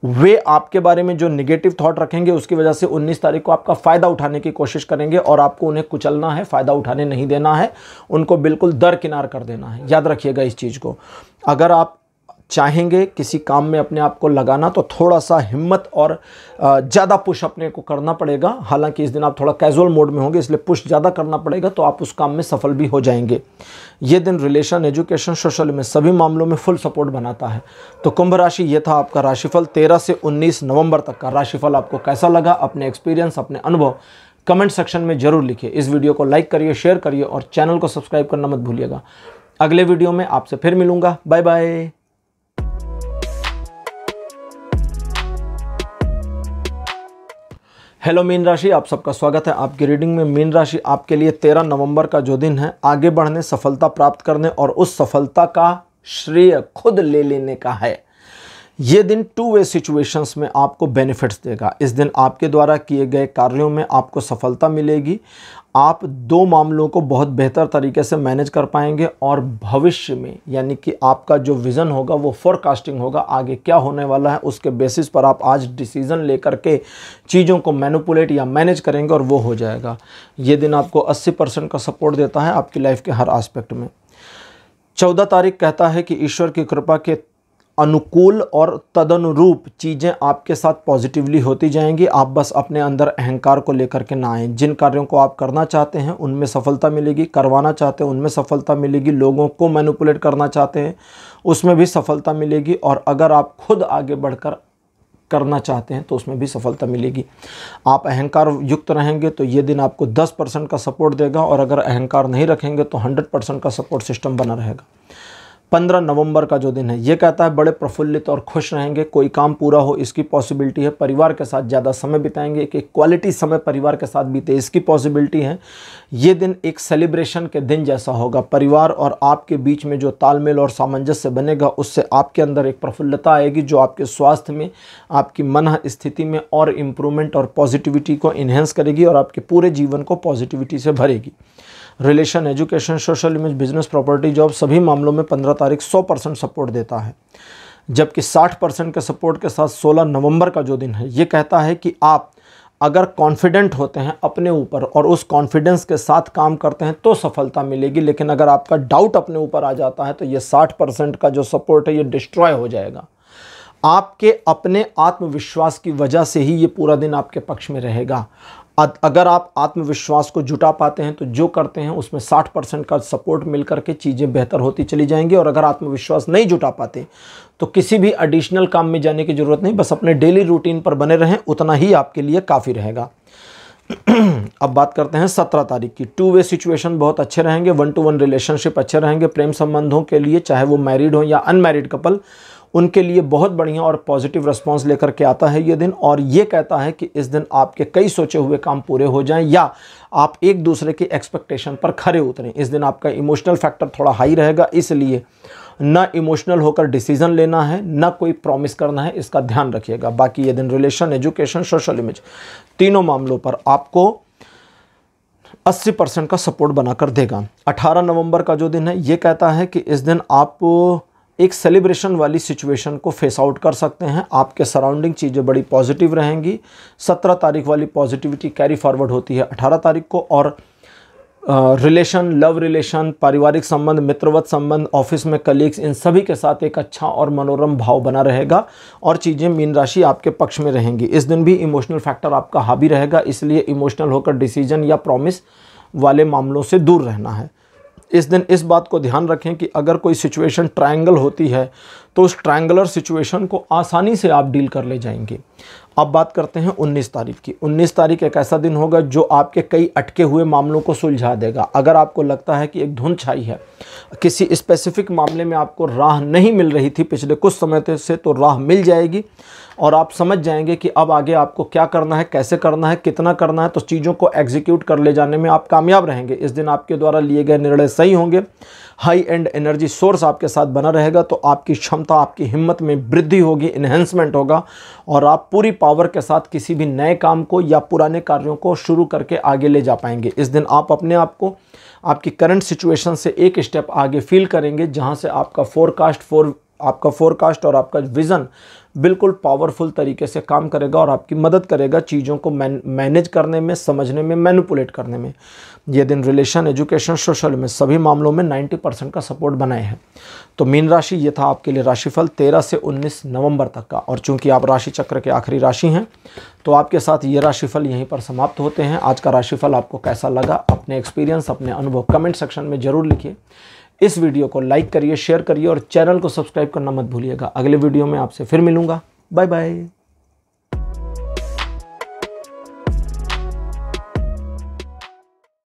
वे आपके बारे में जो निगेटिव थॉट रखेंगे उसकी वजह से 19 तारीख को आपका फ़ायदा उठाने की कोशिश करेंगे और आपको उन्हें कुचलना है फ़ायदा उठाने नहीं देना है उनको बिल्कुल दरकिनार कर देना है याद रखिएगा इस चीज़ को अगर आप चाहेंगे किसी काम में अपने आप को लगाना तो थोड़ा सा हिम्मत और ज़्यादा पुश अपने को करना पड़ेगा हालांकि इस दिन आप थोड़ा कैजुअल मोड में होंगे इसलिए पुश ज़्यादा करना पड़ेगा तो आप उस काम में सफल भी हो जाएंगे ये दिन रिलेशन एजुकेशन सोशल में सभी मामलों में फुल सपोर्ट बनाता है तो कुंभ राशि ये था आपका राशिफल तेरह से उन्नीस नवंबर तक का राशिफल आपको कैसा लगा अपने एक्सपीरियंस अपने अनुभव कमेंट सेक्शन में जरूर लिखिए इस वीडियो को लाइक करिए शेयर करिए और चैनल को सब्सक्राइब करना मत भूलिएगा अगले वीडियो में आपसे फिर मिलूंगा बाय बाय हेलो मीन राशि आप सबका स्वागत है आपकी रीडिंग में मीन राशि आपके लिए तेरह नवंबर का जो दिन है आगे बढ़ने सफलता प्राप्त करने और उस सफलता का श्रेय खुद ले लेने का है ये दिन टू वे सिचुएशंस में आपको बेनिफिट्स देगा इस दिन आपके द्वारा किए गए कार्यों में आपको सफलता मिलेगी आप दो मामलों को बहुत बेहतर तरीके से मैनेज कर पाएंगे और भविष्य में यानी कि आपका जो विज़न होगा वो फोरकास्टिंग होगा आगे क्या होने वाला है उसके बेसिस पर आप आज डिसीज़न लेकर के चीज़ों को मैनुपुलेट या मैनेज करेंगे और वो हो जाएगा ये दिन आपको 80 परसेंट का सपोर्ट देता है आपकी लाइफ के हर आस्पेक्ट में चौदह तारीख कहता है कि ईश्वर की कृपा के अनुकूल और तदनुरूप चीज़ें आपके साथ पॉजिटिवली होती जाएंगी आप बस अपने अंदर अहंकार को लेकर के ना आएँ जिन कार्यों को आप करना चाहते हैं उनमें सफलता मिलेगी करवाना चाहते हैं उनमें सफलता मिलेगी लोगों को मैनिपुलेट करना चाहते हैं उसमें भी सफलता मिलेगी और अगर आप खुद आगे बढ़कर करना चाहते हैं तो उसमें भी सफलता मिलेगी आप अहंकार युक्त रहेंगे तो ये दिन आपको 10 परसेंट का सपोर्ट देगा और अगर अहंकार नहीं रखेंगे तो 100 परसेंट का सपोर्ट सिस्टम बना रहेगा पंद्रह नवंबर का जो दिन है ये कहता है बड़े प्रफुल्लित और खुश रहेंगे कोई काम पूरा हो इसकी पॉसिबिलिटी है परिवार के साथ ज़्यादा समय बिताएंगे एक एक क्वालिटी समय परिवार के साथ बीते इसकी पॉसिबिलिटी है ये दिन एक सेलिब्रेशन के दिन जैसा होगा परिवार और आपके बीच में जो तालमेल और सामंजस्य बनेगा उससे आपके अंदर एक प्रफुल्लता आएगी जो आपके स्वास्थ्य में आपकी मन स्थिति में और इम्प्रूवमेंट और पॉजिटिविटी को इन्हेंस करेगी और आपके पूरे जीवन को पॉजिटिविटी से भरेगी relation education social image business property job सभी मामलों में पंद्रह तारीख सौ परसेंट सपोर्ट देता है जबकि साठ परसेंट के सपोर्ट के साथ सोलह नवंबर का जो दिन है ये कहता है कि आप अगर कॉन्फिडेंट होते हैं अपने ऊपर और उस कॉन्फिडेंस के साथ काम करते हैं तो सफलता मिलेगी लेकिन अगर आपका डाउट अपने ऊपर आ जाता है तो ये साठ परसेंट का जो सपोर्ट है ये डिस्ट्रॉय हो जाएगा आपके अपने आत्मविश्वास की वजह से ही ये पूरा दिन आपके पक्ष में रहेगा अगर आप आत्मविश्वास को जुटा पाते हैं तो जो करते हैं उसमें 60 परसेंट का सपोर्ट मिल करके चीज़ें बेहतर होती चली जाएंगी और अगर आत्मविश्वास नहीं जुटा पाते तो किसी भी एडिशनल काम में जाने की ज़रूरत नहीं बस अपने डेली रूटीन पर बने रहें उतना ही आपके लिए काफ़ी रहेगा अब बात करते हैं सत्रह तारीख की टू वे सिचुएशन बहुत अच्छे रहेंगे वन टू वन रिलेशनशिप अच्छे रहेंगे प्रेम संबंधों के लिए चाहे वो मैरिड हो या अनमैरिड कपल उनके लिए बहुत बढ़िया और पॉजिटिव रिस्पांस लेकर के आता है ये दिन और ये कहता है कि इस दिन आपके कई सोचे हुए काम पूरे हो जाएं या आप एक दूसरे के एक्सपेक्टेशन पर खड़े उतरें इस दिन आपका इमोशनल फैक्टर थोड़ा हाई रहेगा इसलिए ना इमोशनल होकर डिसीजन लेना है ना कोई प्रॉमिस करना है इसका ध्यान रखिएगा बाकी ये दिन रिलेशन एजुकेशन सोशल इमेज तीनों मामलों पर आपको 80 परसेंट का सपोर्ट बनाकर देगा 18 नवंबर का जो दिन है ये कहता है कि इस दिन आप एक सेलिब्रेशन वाली सिचुएशन को फेस आउट कर सकते हैं आपके सराउंडिंग चीज़ें बड़ी पॉजिटिव रहेंगी सत्रह तारीख वाली पॉजिटिविटी कैरी फॉरवर्ड होती है अठारह तारीख को और रिलेशन लव रिलेशन पारिवारिक संबंध मित्रवत संबंध ऑफिस में कलीग्स इन सभी के साथ एक अच्छा और मनोरम भाव बना रहेगा और चीज़ें मीन राशि आपके पक्ष में रहेंगी इस दिन भी इमोशनल फैक्टर आपका हावी रहेगा इसलिए इमोशनल होकर डिसीजन या प्रॉमिस वाले मामलों से दूर रहना है इस दिन इस बात को ध्यान रखें कि अगर कोई सिचुएशन ट्रायंगल होती है तो उस ट्रायंगलर सिचुएशन को आसानी से आप डील कर ले जाएंगे अब बात करते हैं 19 तारीख की 19 तारीख एक ऐसा दिन होगा जो आपके कई अटके हुए मामलों को सुलझा देगा अगर आपको लगता है कि एक धुंध छाई है किसी स्पेसिफिक मामले में आपको राह नहीं मिल रही थी पिछले कुछ समय से तो राह मिल जाएगी और आप समझ जाएंगे कि अब आगे आपको क्या करना है कैसे करना है कितना करना है तो चीज़ों को एग्जीक्यूट कर ले जाने में आप कामयाब रहेंगे इस दिन आपके द्वारा लिए गए निर्णय सही होंगे हाई एंड एनर्जी सोर्स आपके साथ बना रहेगा तो आपकी क्षमता आपकी हिम्मत में वृद्धि होगी इन्हेंसमेंट होगा और आप पूरी पावर के साथ किसी भी नए काम को या पुराने कार्यों को शुरू करके आगे ले जा पाएंगे इस दिन आप अपने आप को आपकी करंट सिचुएशन से एक स्टेप आगे फील करेंगे जहाँ से आपका फोरकास्ट फोर आपका फोरकास्ट और आपका विज़न बिल्कुल पावरफुल तरीके से काम करेगा और आपकी मदद करेगा चीज़ों को मैनेज करने में समझने में मैनुपुलेट करने में ये दिन रिलेशन एजुकेशन सोशल में सभी मामलों में 90 परसेंट का सपोर्ट बनाए हैं तो मीन राशि ये था आपके लिए राशिफल 13 से 19 नवंबर तक का और चूंकि आप राशि चक्र के आखिरी राशि हैं तो आपके साथ ये राशिफल यहीं पर समाप्त होते हैं आज का राशिफल आपको कैसा लगा अपने एक्सपीरियंस अपने अनुभव कमेंट सेक्शन में ज़रूर लिखिए इस वीडियो को लाइक करिए शेयर करिए और चैनल को सब्सक्राइब करना मत भूलिएगा अगले वीडियो में आपसे फिर मिलूंगा बाय बाय